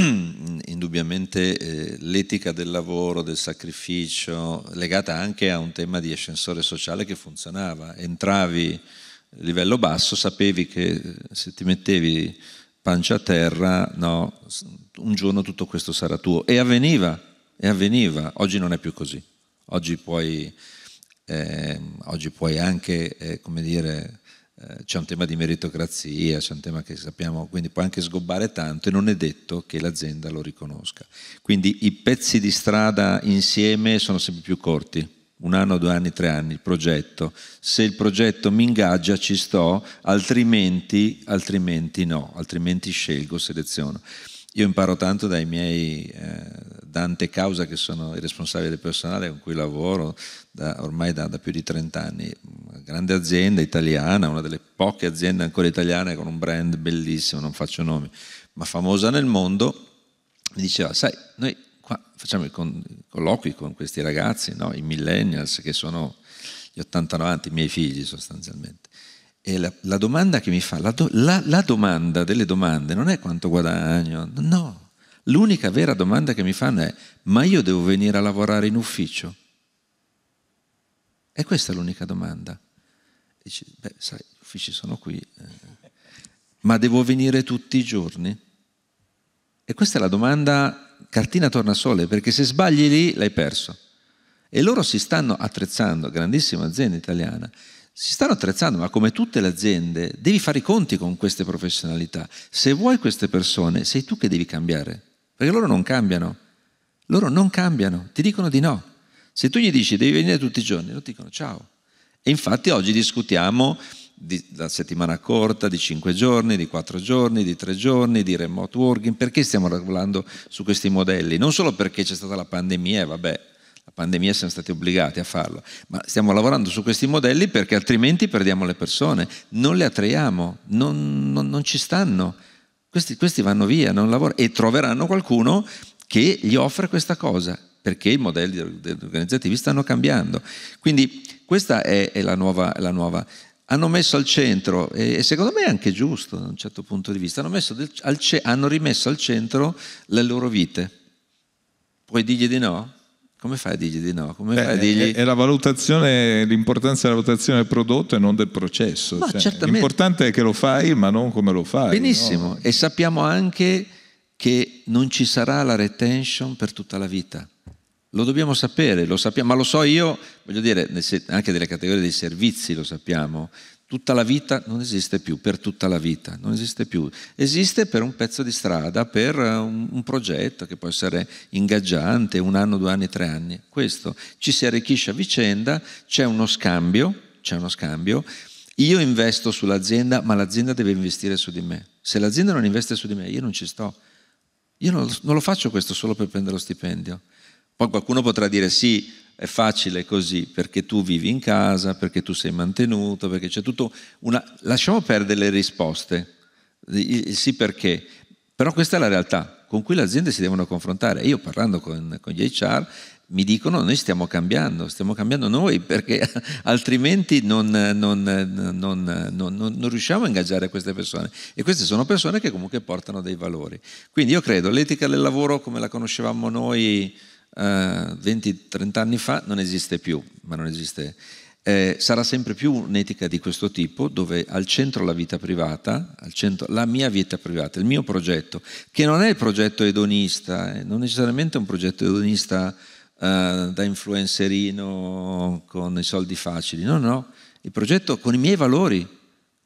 indubbiamente eh, l'etica del lavoro, del sacrificio, legata anche a un tema di ascensore sociale che funzionava. Entravi a livello basso, sapevi che eh, se ti mettevi pancia a terra, no, un giorno tutto questo sarà tuo. E avveniva, e avveniva. Oggi non è più così. Oggi puoi, eh, oggi puoi anche, eh, come dire, eh, c'è un tema di meritocrazia, c'è un tema che sappiamo, quindi puoi anche sgobbare tanto e non è detto che l'azienda lo riconosca. Quindi i pezzi di strada insieme sono sempre più corti un anno, due anni, tre anni, il progetto. Se il progetto mi ingaggia ci sto, altrimenti, altrimenti no, altrimenti scelgo, seleziono. Io imparo tanto dai miei eh, Dante Causa, che sono i responsabili del personale con cui lavoro da, ormai da, da, più di 30 anni. Una grande azienda italiana, una delle poche aziende ancora italiane con un brand bellissimo, non faccio nomi, ma famosa nel mondo. Mi diceva, sai, noi qua facciamo i con- colloqui con questi ragazzi, no? i millennials, che sono gli 80-90, i miei figli sostanzialmente. E la, la domanda che mi fa, la, do, la, la domanda delle domande non è quanto guadagno, no. L'unica vera domanda che mi fanno è, ma io devo venire a lavorare in ufficio? E questa è l'unica domanda. Dici, beh, sai, gli uffici sono qui, eh, ma devo venire tutti i giorni? E questa è la domanda cartina tornasole, perché se sbagli lì l'hai perso. E loro si stanno attrezzando, grandissima azienda italiana, si stanno attrezzando, ma come tutte le aziende, devi fare i conti con queste professionalità. Se vuoi queste persone, sei tu che devi cambiare, perché loro non cambiano. Loro non cambiano, ti dicono di no. Se tu gli dici devi venire tutti i giorni, loro ti dicono ciao. E infatti oggi discutiamo della settimana corta, di cinque giorni, di quattro giorni, di tre giorni, di remote working, perché stiamo lavorando su questi modelli? Non solo perché c'è stata la pandemia, e vabbè, la pandemia siamo stati obbligati a farlo, ma stiamo lavorando su questi modelli perché altrimenti perdiamo le persone, non le attraiamo, non, non, non ci stanno. Questi, questi vanno via e troveranno qualcuno che gli offre questa cosa perché i modelli organizzativi stanno cambiando. Quindi questa è, è la, nuova, la, nuova, Hanno messo al centro, e secondo me è anche giusto da un certo punto di vista, hanno, del, al, hanno rimesso al centro le loro vite. Puoi dirgli di no? Come fai a dirgli di no? Beh, dirgli... È, è l'importanza della valutazione del prodotto e non del processo. No, cioè, l'importante è che lo fai, ma non come lo fai. Benissimo, no? e sappiamo anche che non ci sarà la retention per tutta la vita. Lo dobbiamo sapere, lo sappiamo, ma lo so io, voglio dire, anche delle categorie dei servizi lo sappiamo, tutta la vita non esiste più, per tutta la vita non esiste più, esiste per un pezzo di strada, per eh, un, un, progetto che può essere ingaggiante, un anno, due anni, tre anni, questo, ci si arricchisce a vicenda, c'è uno scambio, c'è uno scambio, io investo sull'azienda ma l'azienda deve investire su di me, se l'azienda non investe su di me io non ci sto, io non, non lo faccio questo solo per prendere lo stipendio, poi qualcuno potrà dire sì, è facile così perché tu vivi in casa, perché tu sei mantenuto, perché c'è tutto una... Lasciamo perdere le risposte, il, il sì perché, però questa è la realtà con cui le aziende si devono confrontare. Io parlando con, con gli HR mi dicono noi stiamo cambiando, stiamo cambiando noi perché altrimenti non, non, non, non, riusciamo a ingaggiare queste persone e queste sono persone che comunque portano dei valori. Quindi io credo l'etica del lavoro come la conoscevamo noi 20-30 eh, anni fa non esiste più, ma non esiste. Eh, sarà sempre più un'etica di questo tipo, dove al centro la vita privata, centro, la mia vita privata, il mio progetto, che non è il progetto edonista, eh, non necessariamente un progetto edonista eh, da influencerino con i soldi facili, no, no, il progetto con i miei valori,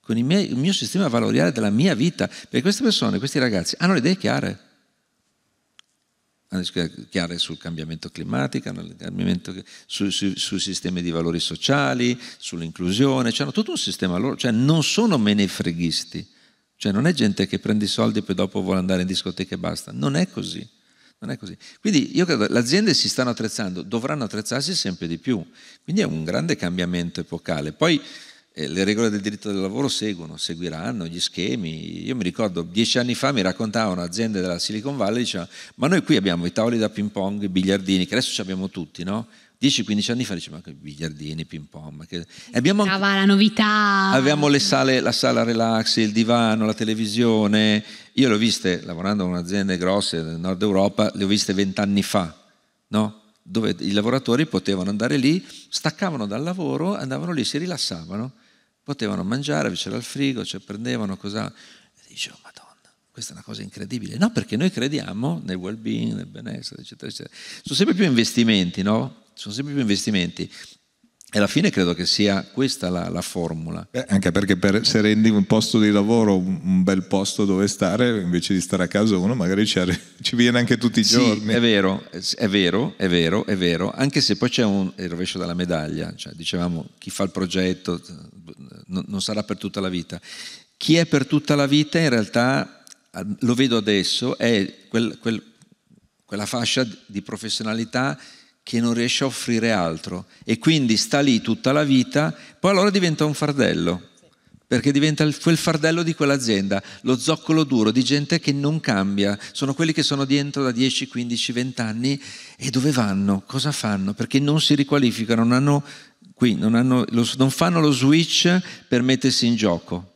con miei, il mio sistema valoriale della mia vita, perché queste persone, questi ragazzi hanno le idee chiare chiare sul cambiamento climatico, sui su, sistemi di valori sociali, sull'inclusione, c'è cioè, tutto un sistema loro, cioè non sono menefreghisti, cioè non è gente che prende i soldi e poi dopo vuole andare in discoteca e basta, non è così. Non è così. Quindi io credo che le aziende si stanno attrezzando, dovranno attrezzarsi sempre di più. Quindi è un grande cambiamento epocale. Poi eh, le regole del diritto del lavoro seguono, seguiranno gli schemi. Io mi ricordo dieci anni fa mi raccontavano aziende della Silicon Valley, diceva, ma noi qui abbiamo i tavoli da ping pong, i biliardini, che adesso ci abbiamo tutti, no? 10-15 anni fa dicevamo che bigliardini, ping pong. Che... Abbiamo... Stava la novità. Avevamo sale, la sala relax, il divano, la televisione. Io le ho viste, lavorando con aziende grosse del nord Europa, le ho viste vent'anni fa, no? dove i lavoratori potevano andare lì, staccavano dal lavoro, andavano lì, si rilassavano potevano mangiare, c'era il frigo, cioè prendevano cosa... E dicevo, oh, madonna, questa è una cosa incredibile. No, perché noi crediamo nel well-being, nel benessere, eccetera, eccetera. Sono sempre più investimenti, no? Sono sempre più investimenti. E alla fine credo che sia questa la, la formula. Eh, anche perché per, se rendi un posto di lavoro un, bel posto dove stare, invece di stare a casa uno magari ci, ci viene anche tutti i sì, giorni. È vero, è vero, è vero, è vero, anche se poi c'è un, il rovescio della medaglia, cioè, dicevamo chi fa il progetto non, non sarà per tutta la vita. Chi è per tutta la vita in realtà, lo vedo adesso, è quel, quel, quella fascia di professionalità che che non riesce a offrire altro e quindi sta lì tutta la vita, poi allora diventa un fardello, perché diventa quel fardello di quell'azienda, lo zoccolo duro di gente che non cambia, sono quelli che sono dentro da 10, 15, 20 anni e dove vanno, cosa fanno, perché non si riqualificano, non, hanno, qui, non, hanno, non fanno lo switch per mettersi in gioco.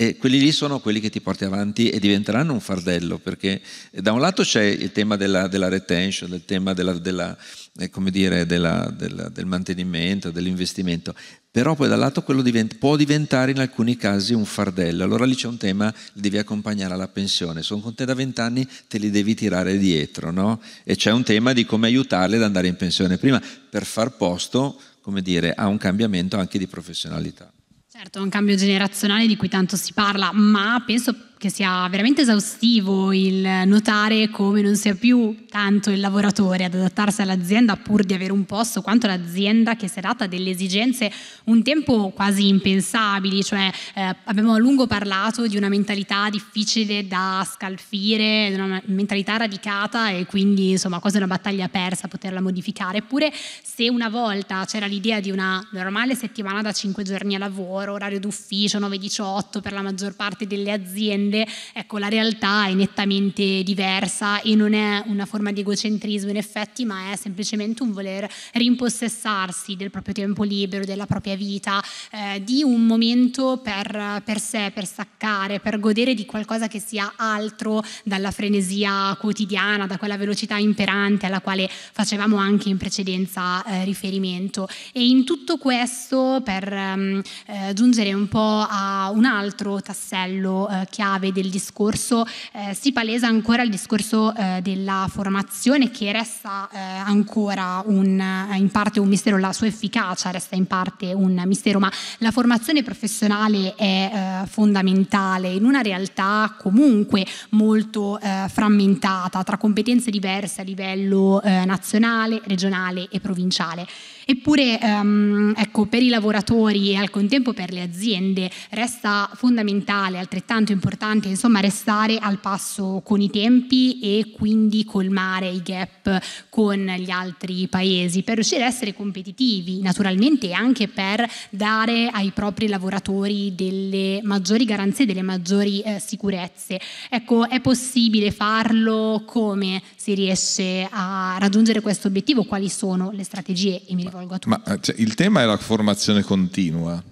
E quelli lì sono quelli che ti porti avanti e diventeranno un fardello, perché eh, da un lato c'è il tema della, della retention, del tema della, della, eh, dire, del mantenimento, dell'investimento, però poi dall'altro quello diventa, può diventare in alcuni casi un fardello. Allora lì c'è un tema, li devi accompagnare alla pensione. Sono con te da vent'anni, te li devi tirare dietro, no? E c'è un tema di come aiutarli ad andare in pensione prima, per far posto, come dire, a un cambiamento anche di professionalità. Certo, è un cambio generazionale di cui tanto si parla, ma penso che sia veramente esaustivo il notare come non sia più tanto il lavoratore ad adattarsi all'azienda pur di avere un posto, quanto l'azienda che si adatta a delle esigenze un tempo quasi impensabili, cioè eh, abbiamo a lungo parlato di una mentalità difficile da scalfire, di una mentalità radicata e quindi insomma quasi una battaglia persa poterla modificare, eppure se una volta c'era l'idea di una normale settimana da 5 giorni a lavoro, orario d'ufficio 9-18 per la maggior parte delle aziende, aziende, ecco la realtà è nettamente diversa e non è una forma di egocentrismo in effetti, ma è semplicemente un voler rimpossessarsi del proprio tempo libero, della propria vita, eh, di un momento per, per sé, per staccare, per godere di qualcosa che sia altro dalla frenesia quotidiana, da quella velocità imperante alla quale facevamo anche in precedenza eh, riferimento. E in tutto questo, per ehm, eh, giungere un po' a un altro tassello eh, chiave chiave del discorso eh, si palesa ancora il discorso eh, della formazione che resta eh, ancora un, eh, in parte un mistero, la sua efficacia resta in parte un mistero, ma la formazione professionale è eh, fondamentale in una realtà comunque molto eh, frammentata tra competenze diverse a livello nazionale, regionale e provinciale. Eppure ehm, ecco, per i lavoratori e al contempo per le aziende resta fondamentale, altrettanto importante, insomma, restare al passo con i tempi e quindi colmare i gap con gli altri paesi per riuscire a essere competitivi naturalmente e anche per dare ai propri lavoratori delle maggiori garanzie, delle maggiori eh, sicurezze. Ecco, è possibile farlo come si riesce a raggiungere questo obiettivo? Quali sono le strategie? E mi rivolgo rivolgo a tutti. Ma, eh, cioè, il tema è la formazione continua,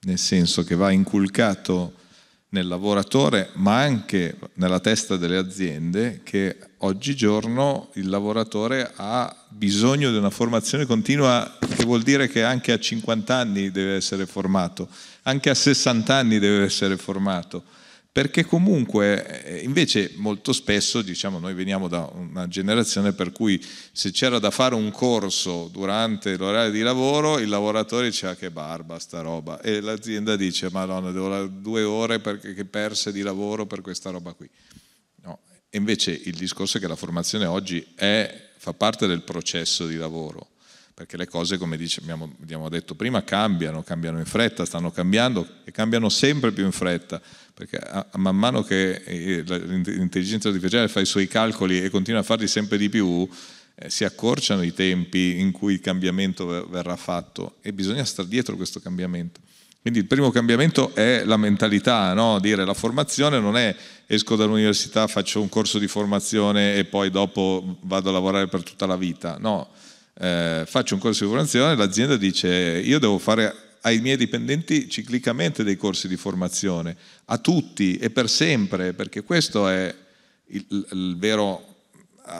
nel senso che va inculcato nel lavoratore, ma anche nella testa delle aziende, che oggigiorno il lavoratore ha bisogno di una formazione continua, che vuol dire che anche a 50 anni deve essere formato, anche a 60 anni deve essere formato perché comunque eh, invece molto spesso, diciamo, noi veniamo da una generazione per cui se c'era da fare un corso durante l'orario di lavoro, il lavoratore diceva che barba sta roba e l'azienda dice madonna, devo lavorare due ore perché che perse di lavoro per questa roba qui. No. Invece il discorso è che la formazione oggi è, fa parte del processo di lavoro perché le cose, come dice, abbiamo, abbiamo detto prima, cambiano, cambiano in fretta, stanno cambiando e cambiano sempre più in fretta perché a, a man mano che eh, l'intelligenza artificiale fa i suoi calcoli e continua a farli sempre di più, eh, si accorciano i tempi in cui il cambiamento verrà fatto e bisogna stare dietro questo cambiamento. Quindi il primo cambiamento è la mentalità, no? dire la formazione non è esco dall'università, faccio un corso di formazione e poi dopo vado a lavorare per tutta la vita, no, eh, faccio un corso di formazione, e l'azienda dice io devo fare ai miei dipendenti ciclicamente dei corsi di formazione, a tutti e per sempre, perché questo è il, il, vero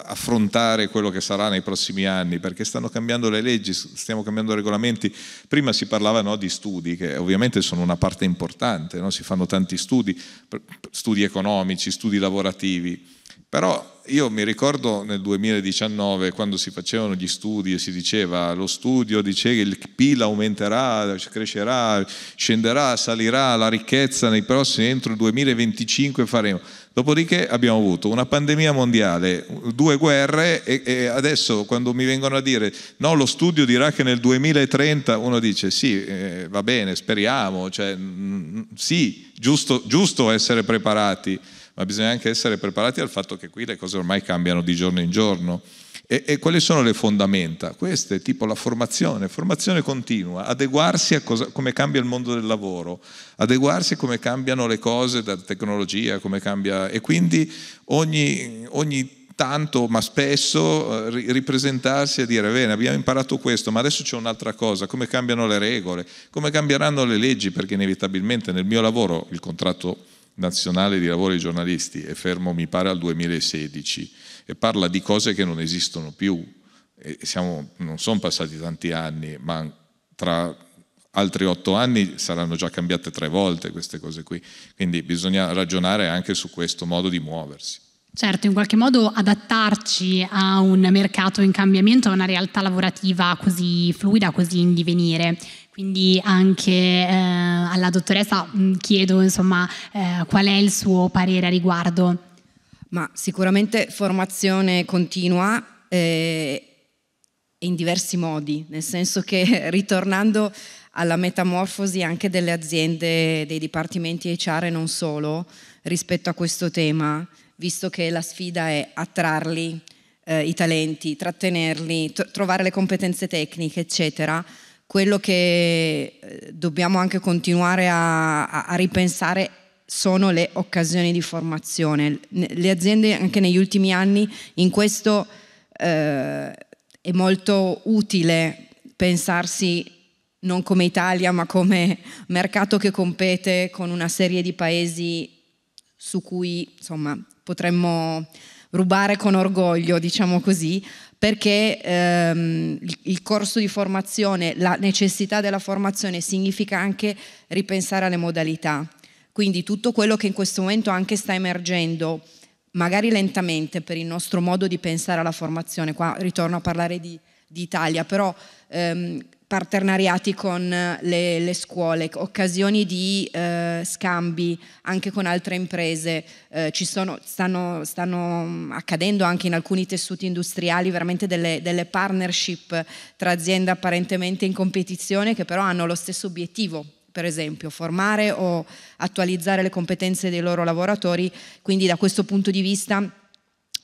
affrontare quello che sarà nei prossimi anni, perché stanno cambiando le leggi, stiamo cambiando i regolamenti. Prima si parlava no, di studi, che ovviamente sono una parte importante, no? si fanno tanti studi, studi economici, studi lavorativi, però io mi ricordo nel 2019 quando si facevano gli studi e si diceva lo studio dice che il PIL aumenterà, crescerà, scenderà, salirà, la ricchezza nei prossimi, entro il 2025 faremo Dopodiché abbiamo avuto una pandemia mondiale, due guerre e, e, adesso quando mi vengono a dire no, lo studio dirà che nel 2030 uno dice sì, eh, va bene, speriamo, cioè, mh, sì, giusto, giusto essere preparati, ma bisogna anche essere preparati al fatto che qui le cose ormai cambiano di giorno in giorno. E, e, quali sono le fondamenta? Queste, tipo la formazione, formazione continua, adeguarsi a cosa, come cambia il mondo del lavoro, adeguarsi a come cambiano le cose da tecnologia, come cambia... E quindi ogni, ogni tanto, ma spesso, eh, ripresentarsi e dire, bene, abbiamo imparato questo, ma adesso c'è un'altra cosa, come cambiano le regole, come cambieranno le leggi, perché inevitabilmente nel mio lavoro il contratto nazionale di lavoro dei giornalisti è fermo, mi pare, al 2016 e parla di cose che non esistono più. Siamo, non sono passati tanti anni, ma tra altri otto anni saranno già cambiate tre volte queste cose qui. Quindi bisogna ragionare anche su questo modo di muoversi. Certo, in qualche modo adattarci a un mercato in cambiamento, a una realtà lavorativa così fluida, così in divenire. Quindi anche eh, alla dottoressa mm, chiedo insomma, eh, qual è il suo parere a riguardo ma sicuramente formazione continua eh, in diversi modi, nel senso che ritornando alla metamorfosi anche delle aziende, dei dipartimenti HR e non solo, rispetto a questo tema, visto che la sfida è attrarli, eh, i talenti, trattenerli, tr- trovare le competenze tecniche, eccetera, quello che eh, dobbiamo anche continuare a, a, a ripensare sono le occasioni di formazione. Le aziende anche negli ultimi anni in questo eh, è molto utile pensarsi non come Italia ma come mercato che compete con una serie di paesi su cui insomma, potremmo rubare con orgoglio, diciamo così, perché ehm, il corso di formazione, la necessità della formazione significa anche ripensare alle modalità, quindi tutto quello che in questo momento anche sta emergendo, magari lentamente per il nostro modo di pensare alla formazione, qua ritorno a parlare di, di Italia, però ehm, partenariati con eh, le, le, scuole, occasioni di eh, scambi anche con altre imprese, eh, ci sono, stanno, stanno, mm, accadendo anche in alcuni tessuti industriali veramente delle, delle, partnership tra aziende apparentemente in competizione che però hanno lo stesso obiettivo per esempio, formare o attualizzare le competenze dei loro lavoratori, quindi da questo punto di vista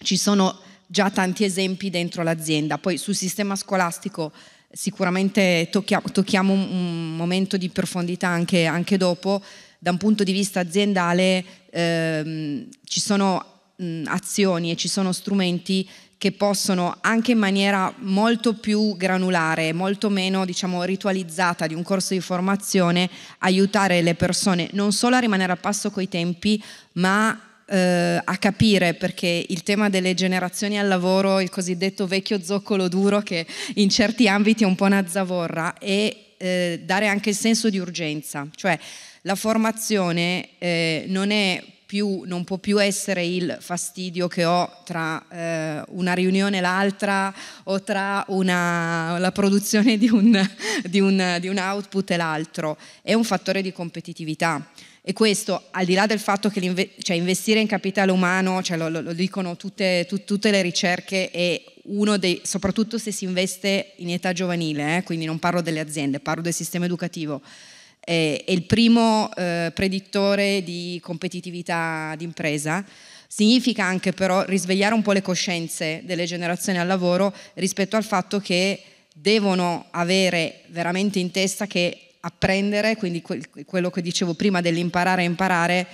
ci sono già tanti esempi dentro l'azienda. Poi sul sistema scolastico sicuramente tocchiamo, tocchiamo un, momento di profondità anche, anche, dopo, da un punto di vista aziendale ehm, ci sono mh, azioni e ci sono strumenti che possono anche in maniera molto più granulare, molto meno diciamo, ritualizzata di un corso di formazione, aiutare le persone non solo a rimanere a passo coi tempi, ma eh, a capire perché il tema delle generazioni al lavoro, il cosiddetto vecchio zoccolo duro che in certi ambiti è un po' una zavorra, e eh, dare anche il senso di urgenza, cioè la formazione eh, non è più, non può più essere il fastidio che ho tra eh, una riunione e l'altra o tra una, la produzione di un, di, un, di un output e l'altro, è un fattore di competitività. E questo, al di là del fatto che cioè, investire in capitale umano, cioè, lo, lo, dicono tutte, tu, tutte, le ricerche, è uno dei, soprattutto se si investe in età giovanile, eh, quindi non parlo delle aziende, parlo del sistema educativo, eh, è il primo eh, predittore di competitività d'impresa. Significa anche però risvegliare un po' le coscienze delle generazioni al lavoro rispetto al fatto che devono avere veramente in testa che apprendere, quindi quello che dicevo prima dell'imparare a imparare,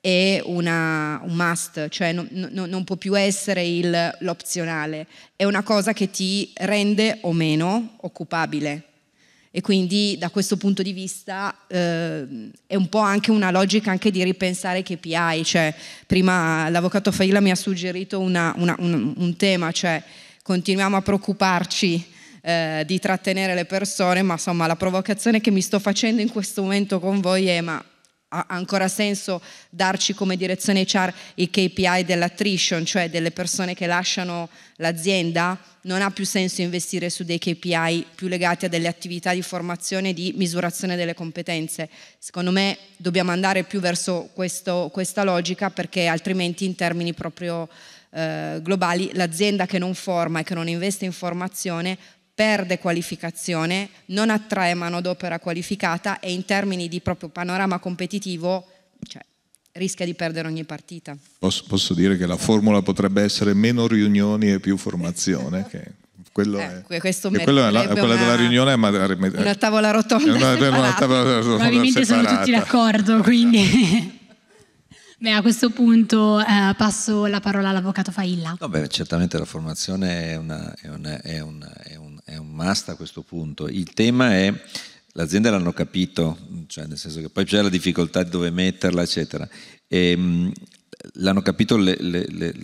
è una, un must, cioè no, no, non può più essere il, l'opzionale, è una cosa che ti rende o meno occupabile e quindi da questo punto di vista eh, è un po' anche una logica anche di ripensare che PI, cioè prima l'avvocato Faila mi ha suggerito una, una, un, un, tema, cioè continuiamo a preoccuparci eh, di trattenere le persone, ma insomma la provocazione che mi sto facendo in questo momento con voi è ma ha ancora senso darci come direzione HR i KPI dell'attrition, cioè delle persone che lasciano l'azienda, non ha più senso investire su dei KPI più legati a delle attività di formazione e di misurazione delle competenze. Secondo me dobbiamo andare più verso questo, questa logica perché altrimenti in termini proprio eh, globali l'azienda che non forma e che non investe in formazione perde qualificazione, non attrae manodopera qualificata e in termini di proprio panorama competitivo cioè, rischia di perdere ogni partita. Posso, posso, dire che la formula potrebbe essere meno riunioni e più formazione. Che... Quello eh, è, quello è quella, una, della riunione è una tavola eh, rotonda. Una, una tavola rotonda Probabilmente separata. sono tutti d'accordo, quindi. Beh, a questo punto eh, passo la parola all'avvocato Failla. No, beh, certamente la formazione è, una, è, una, è, una, è un è un must a questo punto. Il tema è, le aziende l'hanno capito, cioè nel senso che poi c'è la difficoltà di dove metterla, eccetera. E, ehm, l'hanno capito le, le, le,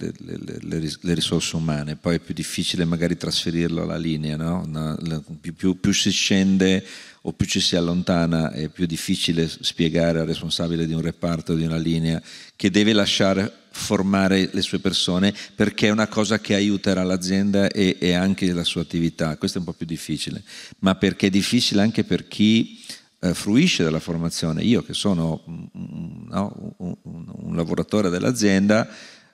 le, risorse umane, poi è più difficile magari trasferirlo alla linea, no? Una, più, più, più, si scende o più ci si allontana è più difficile spiegare al responsabile di un reparto, di una linea, che deve lasciare formare le sue persone perché è una cosa che aiuterà l'azienda e, e, anche la sua attività. Questo è un po' più difficile, ma perché è difficile anche per chi eh, fruisce della formazione. Io che sono no, un, un, un, lavoratore dell'azienda,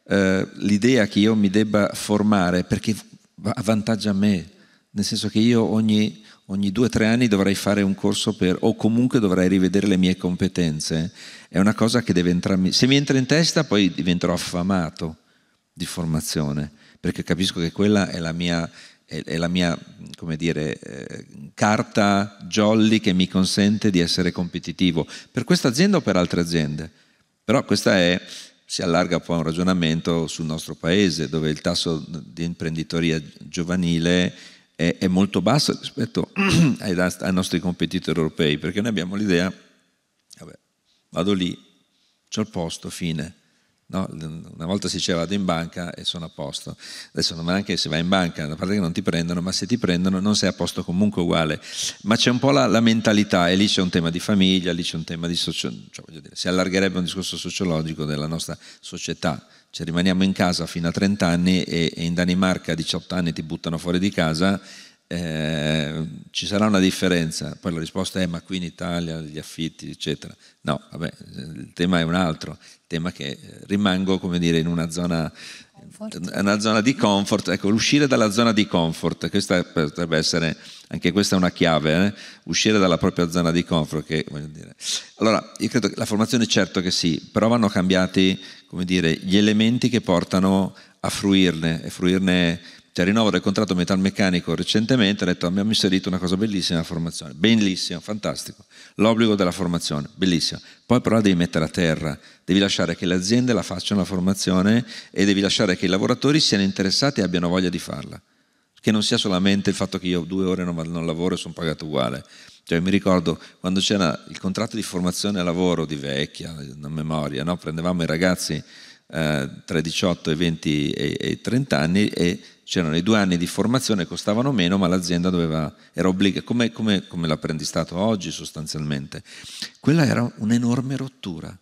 eh, l'idea che io mi debba formare perché avvantaggia me, nel senso che io ogni ogni due o tre anni dovrei fare un corso per, o comunque dovrei rivedere le mie competenze, è una cosa che deve entrarmi, se mi entra in testa poi diventerò affamato di formazione, perché capisco che quella è la mia, è, è la mia come dire, eh, carta jolly che mi consente di essere competitivo, per questa azienda o per altre aziende. Però questa è, si allarga poi a un ragionamento sul nostro paese, dove il tasso di imprenditoria giovanile è, è molto basso rispetto ai, ai, nostri competitor europei, perché noi abbiamo l'idea, vabbè, vado lì, c'ho il posto, fine. No? Una volta si diceva vado in banca e sono a posto. Adesso non neanche se vai in banca, a parte che non ti prendono, ma se ti prendono non sei a posto comunque uguale. Ma c'è un po' la, la mentalità e lì c'è un tema di famiglia, lì c'è un tema di sociologia, Cioè, si allargherebbe un discorso sociologico della nostra società cioè rimaniamo in casa fino a 30 anni e, e in Danimarca a 18 anni ti buttano fuori di casa eh, ci sarà una differenza, poi la risposta è ma qui in Italia gli affitti eccetera, no, vabbè, il tema è un altro, il tema è che eh, rimango come dire in una zona, una zona di comfort, ecco l'uscire dalla zona di comfort, questa potrebbe essere anche questa una chiave, eh? uscire dalla propria zona di comfort. Che, allora, io credo che la formazione certo che sì, però vanno cambiati dire, gli elementi che portano a fruirne, e fruirne cioè rinnovo del contratto metalmeccanico recentemente, ha detto abbiamo inserito una cosa bellissima la formazione, bellissima, fantastico, l'obbligo della formazione, bellissima. Poi però la devi mettere a terra, devi lasciare che le aziende la facciano la formazione e devi lasciare che i lavoratori siano interessati e abbiano voglia di farla. Che non sia solamente il fatto che io due ore non, non lavoro e sono pagato uguale. Cioè, mi ricordo quando c'era il contratto di formazione a lavoro di vecchia, non memoria, no? prendevamo i ragazzi eh, tra i 18 e i 20 e i 30 anni e c'erano i due anni di formazione, costavano meno, ma l'azienda doveva, era obbligata, come, come, come l'apprendistato oggi sostanzialmente. Quella era un'enorme rottura,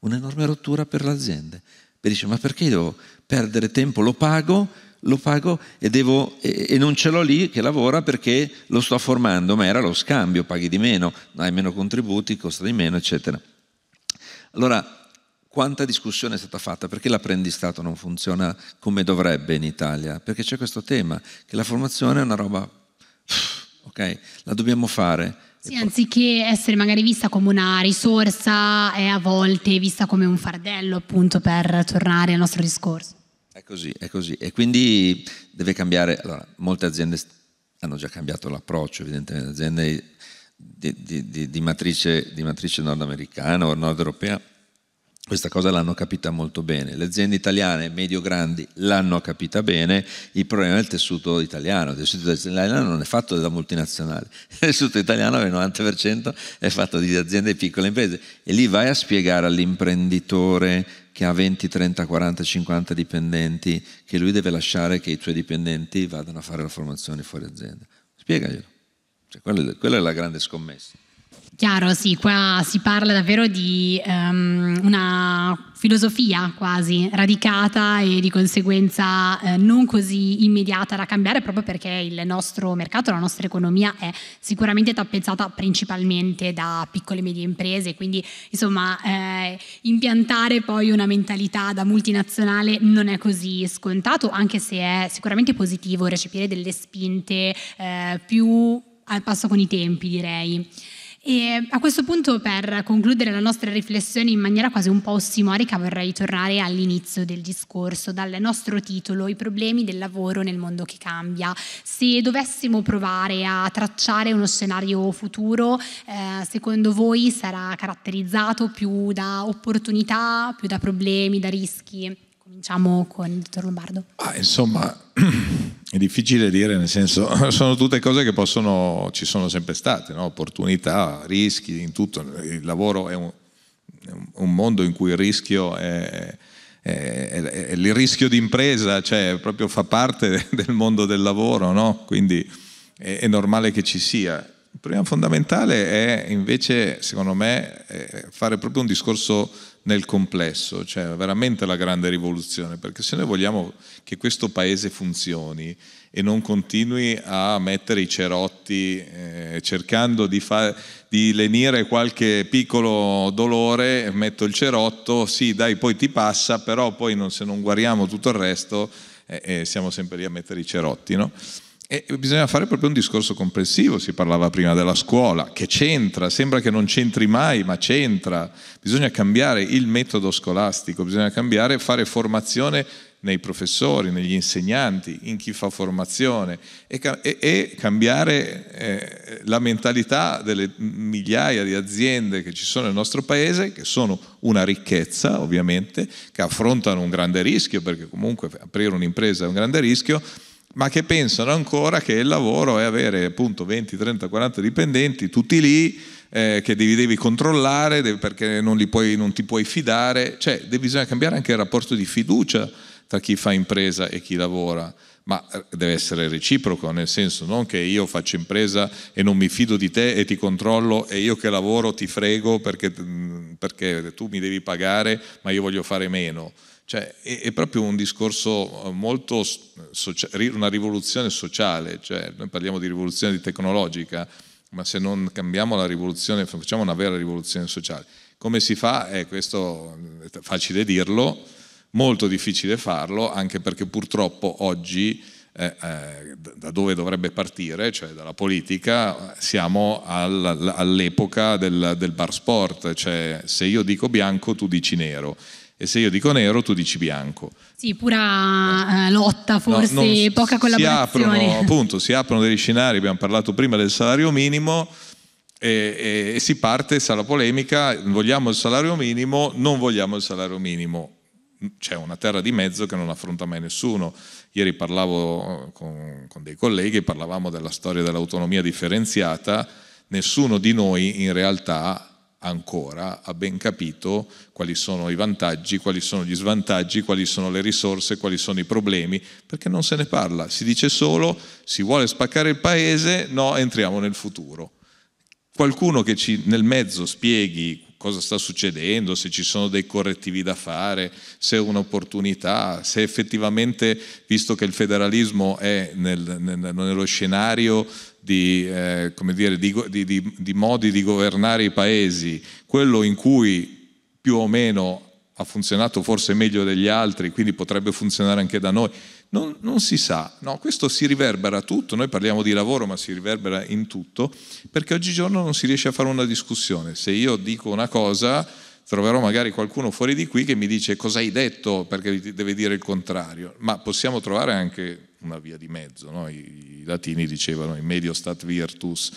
un'enorme rottura per l'azienda. E dice, ma perché devo perdere tempo? Lo pago, lo pago e, devo, e, e, non ce l'ho lì che lavora perché lo sto formando, ma era lo scambio, paghi di meno, hai meno contributi, costa di meno, eccetera. Allora, quanta discussione è stata fatta, perché l'apprendistato non funziona come dovrebbe in Italia? Perché c'è questo tema, che la formazione è una roba, ok, la dobbiamo fare. Sì, anziché essere magari vista come una risorsa, è a volte vista come un fardello, appunto, per tornare al nostro discorso. È così, è così. E quindi deve cambiare, allora, molte aziende hanno già cambiato l'approccio, evidentemente, aziende di, di, di, di matrice, matrice nordamericana o nord europea questa cosa l'hanno capita molto bene. Le aziende italiane, medio-grandi, l'hanno capita bene. Il problema è il tessuto italiano. Il tessuto italiano non è fatto da multinazionali. Il tessuto italiano, il 90%, è fatto di aziende e piccole imprese. E lì vai a spiegare all'imprenditore che ha 20, 30, 40, 50 dipendenti che lui deve lasciare che i suoi dipendenti vadano a fare la formazione fuori azienda. Spiegaglielo. Cioè, quella è la grande scommessa. Chiaro, sì, qua si parla davvero di um, una filosofia quasi radicata e di conseguenza eh, non così immediata da cambiare proprio perché il nostro mercato, la nostra economia è sicuramente tappezzata principalmente da piccole e medie imprese, quindi insomma eh, impiantare poi una mentalità da multinazionale non è così scontato, anche se è sicuramente positivo recepire delle spinte eh, più al passo con i tempi direi. E a questo punto, per concludere la nostra riflessione in maniera quasi un po' ossimorica, vorrei tornare all'inizio del discorso, dal nostro titolo, i problemi del lavoro nel mondo che cambia. Se dovessimo provare a tracciare uno scenario futuro, eh, secondo voi sarà caratterizzato più da opportunità, più da problemi, da rischi? Cominciamo con il dottor Lombardo. Ah, insomma, è difficile dire, nel senso, sono tutte cose che possono, ci sono sempre state, no? opportunità, rischi, in tutto. Il lavoro è un, un mondo in cui il rischio è, è, è, è, il rischio di impresa, cioè proprio fa parte del mondo del lavoro, no? quindi è, normale che ci sia. Il problema fondamentale è invece, secondo me, fare proprio un discorso nel complesso, cioè veramente la grande rivoluzione, perché se noi vogliamo che questo paese funzioni e non continui a mettere i cerotti eh, cercando di, fa- di lenire qualche piccolo dolore, metto il cerotto, sì dai poi ti passa, però poi non, se non guariamo tutto il resto eh, eh, siamo sempre lì a mettere i cerotti, no? E bisogna fare proprio un discorso complessivo, si parlava prima della scuola, che c'entra, sembra che non c'entri mai, ma c'entra. Bisogna cambiare il metodo scolastico, bisogna cambiare, fare formazione nei professori, negli insegnanti, in chi fa formazione e, e, e cambiare eh, la mentalità delle migliaia di aziende che ci sono nel nostro paese, che sono una ricchezza ovviamente, che affrontano un grande rischio, perché comunque aprire un'impresa è un grande rischio, ma che pensano ancora che il lavoro è avere appunto 20, 30, 40 dipendenti, tutti lì, eh, che devi, devi controllare devi, perché non, puoi, non, ti puoi fidare, cioè devi, bisogna cambiare anche il rapporto di fiducia tra chi fa impresa e chi lavora, ma eh, deve essere reciproco, nel senso non che io faccio impresa e non mi fido di te e ti controllo e io che lavoro ti frego perché, mm, perché tu mi devi pagare ma io voglio fare meno. Cioè, è, è, proprio un discorso eh, molto, socia- una rivoluzione sociale, cioè, noi parliamo di rivoluzione tecnologica, ma se non cambiamo la rivoluzione, facciamo una vera rivoluzione sociale. Come si fa? Eh, questo eh, è facile dirlo, molto difficile farlo, anche perché purtroppo oggi, eh, eh, da dove dovrebbe partire, cioè dalla politica, siamo all'epoca del, del bar sport, cioè se io dico bianco tu dici nero, e se io dico nero tu dici bianco. Sì, pura eh, lotta forse, no, poca collaborazione. Si aprono, appunto, si aprono degli scenari, abbiamo parlato prima del salario minimo e, e, e si parte, sa la polemica, vogliamo il salario minimo, non vogliamo il salario minimo. C'è una terra di mezzo che non affronta mai nessuno. Ieri parlavo eh, con, con dei colleghi, parlavamo della storia dell'autonomia differenziata. Nessuno di noi in realtà ancora ha ben capito quali sono i vantaggi, quali sono gli svantaggi, quali sono le risorse, quali sono i problemi, perché non se ne parla, si dice solo si vuole spaccare il paese, no, entriamo nel futuro. Qualcuno che ci, nel mezzo spieghi cosa sta succedendo, se ci sono dei correttivi da fare, se è un'opportunità, se effettivamente, visto che il federalismo è nel, nel, nello scenario di, eh, dire, di, di, di modi di governare i paesi, quello in cui più o meno ha funzionato forse meglio degli altri, quindi potrebbe funzionare anche da noi non, non si sa, no, questo si riverbera tutto, noi parliamo di lavoro ma si riverbera in tutto, perché oggigiorno non si riesce a fare una discussione, se io dico una cosa troverò magari qualcuno fuori di qui che mi dice cosa hai detto perché deve dire il contrario, ma possiamo trovare anche una via di mezzo, no? I, I, latini dicevano in medio stat virtus,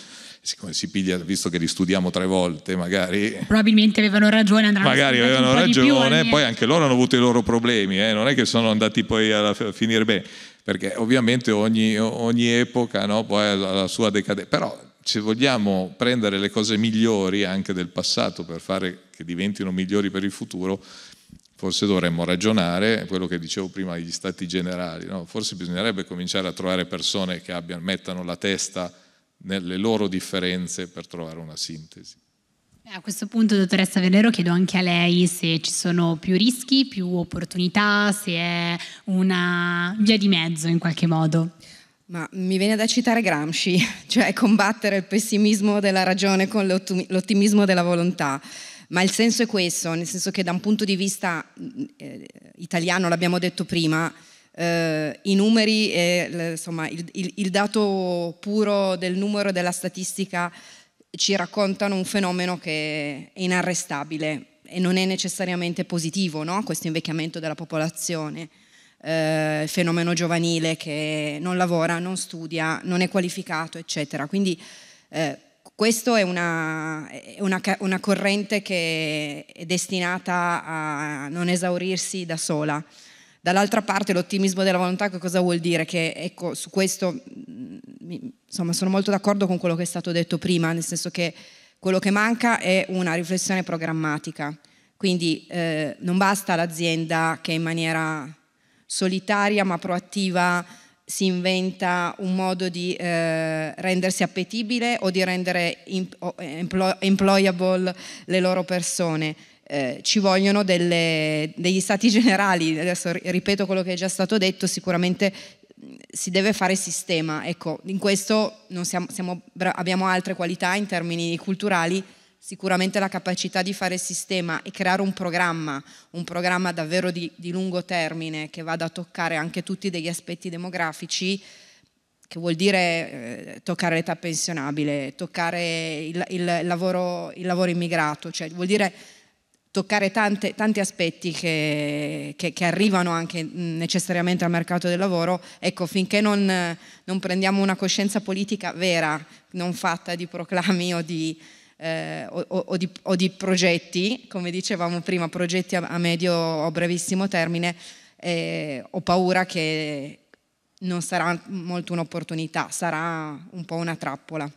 siccome si piglia, visto che li studiamo tre volte, magari... Probabilmente avevano ragione, andranno Magari avevano ragione, più, eh. poi anche loro hanno avuto i loro problemi, eh? non è che sono andati poi a finire bene, perché ovviamente ogni, ogni epoca no? poi ha la sua decadenza, però se vogliamo prendere le cose migliori anche del passato per fare che diventino migliori per il futuro, forse dovremmo ragionare, quello che dicevo prima gli stati generali, no? forse bisognerebbe cominciare a trovare persone che abbiano, mettano la testa nelle loro differenze per trovare una sintesi. A questo punto, dottoressa Venero, chiedo anche a lei se ci sono più rischi, più opportunità, se è una via di mezzo in qualche modo. Ma mi viene da citare Gramsci, cioè combattere il pessimismo della ragione con l'ottimismo della volontà. Ma il senso è questo, nel senso che da un punto di vista mm, eh, italiano, l'abbiamo detto prima, eh, i numeri e insomma, il, il, il, dato puro del numero e della statistica ci raccontano un fenomeno che è inarrestabile e non è necessariamente positivo, no? questo invecchiamento della popolazione, eh, il fenomeno giovanile che non lavora, non studia, non è qualificato, eccetera. Quindi eh, questa è, una, una, una, corrente che è destinata a non esaurirsi da sola. Dall'altra parte l'ottimismo della volontà che cosa vuol dire? Che ecco, su questo mm, insomma, sono molto d'accordo con quello che è stato detto prima, nel senso che quello che manca è una riflessione programmatica. Quindi eh, non basta l'azienda che in maniera solitaria ma proattiva si inventa un modo di eh, rendersi appetibile o di rendere eh, employable le loro persone eh, ci vogliono delle, degli stati generali, adesso ripeto quello che è già stato detto, sicuramente si deve fare sistema, ecco, in questo siamo, siamo, abbiamo altre qualità in termini culturali, sicuramente la capacità di fare sistema e creare un programma, un programma davvero di, di lungo termine che vada a toccare anche tutti degli aspetti demografici, che vuol dire eh, toccare l'età pensionabile, toccare il, il, lavoro, il lavoro immigrato, cioè vuol dire toccare tante, tanti aspetti che, che, che, arrivano anche necessariamente al mercato del lavoro, ecco, finché non, non prendiamo una coscienza politica vera, non fatta di proclami o di, eh, o, o, di, o di, progetti, come dicevamo prima, progetti a, medio o brevissimo termine, eh, ho paura che non sarà molto un'opportunità, sarà un po' una trappola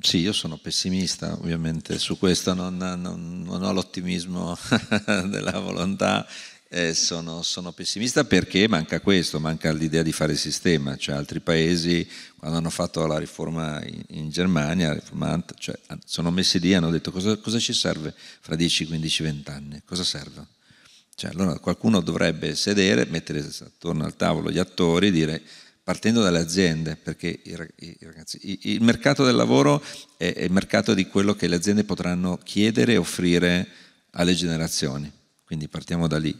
sì, io sono pessimista ovviamente su questo, non, non, non ho l'ottimismo della volontà, eh, sono, sono, pessimista perché manca questo, manca l'idea di fare sistema, cioè altri paesi quando hanno fatto la riforma in, in Germania, cioè, ah, sono messi lì e hanno detto cosa, cosa ci serve fra 10, 15, 20 anni, cosa serve? Cioè, allora qualcuno dovrebbe sedere, mettere attorno al tavolo gli attori e dire partendo dalle aziende, perché il mercato del lavoro è il mercato di quello che le aziende potranno chiedere e offrire alle generazioni, quindi partiamo da lì.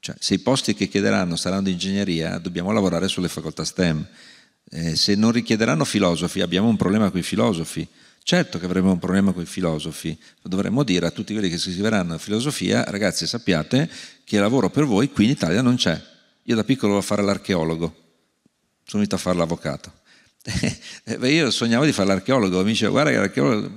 Cioè, se i posti che chiederanno saranno di ingegneria, dobbiamo lavorare sulle facoltà STEM. Eh, se non richiederanno filosofi, abbiamo un problema con i filosofi. Certo che avremo un problema con i filosofi, dovremmo dire a tutti quelli che si iscriveranno a filosofia, ragazzi sappiate che lavoro per voi qui in Italia non c'è. Io da piccolo volevo fare l'archeologo, sono venuto a fare l'avvocato. Io sognavo di fare l'archeologo, mi dicevo guarda che l'archeologo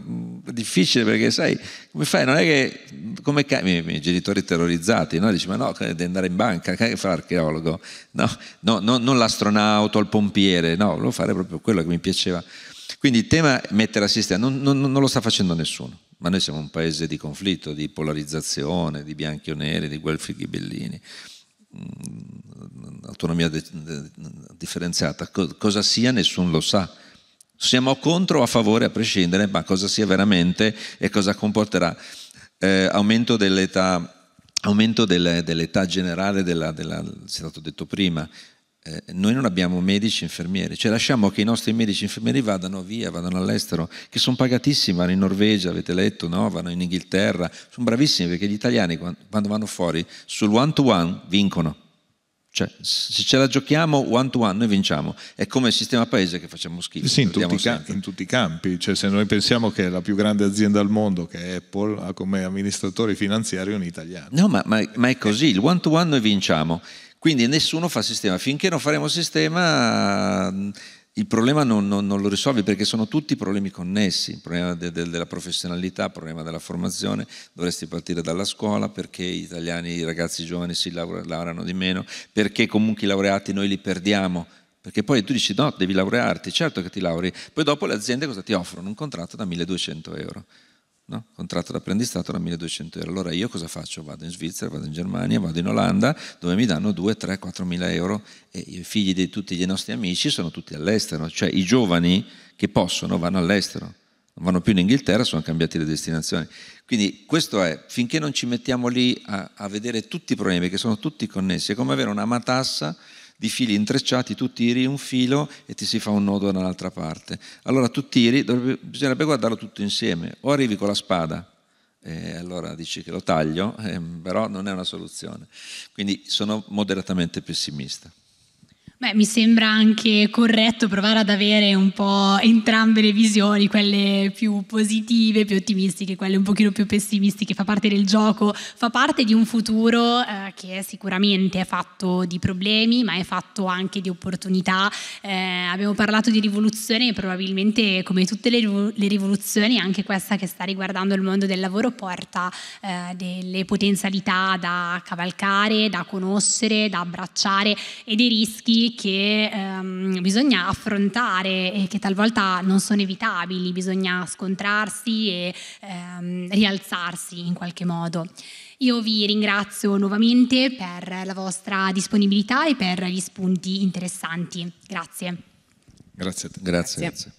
è difficile perché sai come fai, non è che come i miei genitori terrorizzati, no? dice ma no, devi andare in banca, che fa l'archeologo, no, no, no non l'astronauta il pompiere, no, volevo fare proprio quello che mi piaceva. Quindi il tema mettere a sistema, non, non, non lo sta facendo nessuno, ma noi siamo un paese di conflitto, di polarizzazione, di bianchi o neri, di guelfi e bellini. Mm, autonomia differenziata, cosa sia nessuno lo sa. Siamo contro o a favore a prescindere, ma cosa sia veramente e cosa comporterà. Eh, aumento dell'età, aumento delle, dell'età generale, della, della, è stato detto prima, eh, noi non abbiamo medici e infermieri, cioè lasciamo che i nostri medici e infermieri vadano via, vadano all'estero, che sono pagatissimi, vanno in Norvegia, avete letto, no? vanno in Inghilterra, sono bravissimi perché gli italiani quando vanno fuori sul one to one vincono. Cioè, se ce la giochiamo one to one, noi vinciamo. È come il sistema paese che facciamo schifo. Sì, in tutti, ca- in tutti, i campi. Cioè, se noi pensiamo che la più grande azienda al mondo, che è Apple, ha come amministratore finanziario un italiano. No, ma, ma, ma è così. Il one to one noi vinciamo. Quindi nessuno fa sistema. Finché non faremo sistema, il problema non, non, non lo risolvi perché sono tutti problemi connessi. Il problema de, de, della professionalità, il problema della formazione, dovresti partire dalla scuola perché gli italiani, i ragazzi giovani si laureano di meno, perché comunque i laureati noi li perdiamo perché poi tu dici no, devi laurearti, certo che ti lauri, poi dopo le aziende cosa ti offrono? Un contratto da 1200 euro. No? Contratto d'apprendistato era 1200 euro. Allora io cosa faccio? Vado in Svizzera, vado in Germania, vado in Olanda, dove mi danno 2, 3, 4 mila euro e i figli di tutti i nostri amici sono tutti all'estero, cioè i giovani che possono vanno all'estero, non vanno più in Inghilterra, sono cambiate le destinazioni. Quindi questo è, finché non ci mettiamo lì a, a vedere tutti i problemi che sono tutti connessi, è come avere una matassa di fili intrecciati, tu tiri un filo e ti si fa un nodo da un'altra parte. Allora tu tiri, dovrebbe, bisognerebbe guardarlo tutto insieme, o arrivi con la spada, e allora dici che lo taglio, eh, però non è una soluzione. Quindi sono moderatamente pessimista. Beh, mi sembra anche corretto provare ad avere un po' entrambe le visioni, quelle più positive, più ottimistiche, quelle un pochino più pessimistiche, fa parte del gioco, fa parte di un futuro eh, che sicuramente è fatto di problemi, ma è fatto anche di opportunità. Eh, abbiamo parlato di rivoluzione e probabilmente come tutte le, le, rivoluzioni, anche questa che sta riguardando il mondo del lavoro porta eh, delle potenzialità da cavalcare, da conoscere, da abbracciare e dei rischi che ehm, bisogna affrontare e che talvolta non sono evitabili, bisogna scontrarsi e ehm, rialzarsi in qualche modo. Io vi ringrazio nuovamente per la vostra disponibilità e per gli spunti interessanti. Grazie. Grazie. grazie. grazie.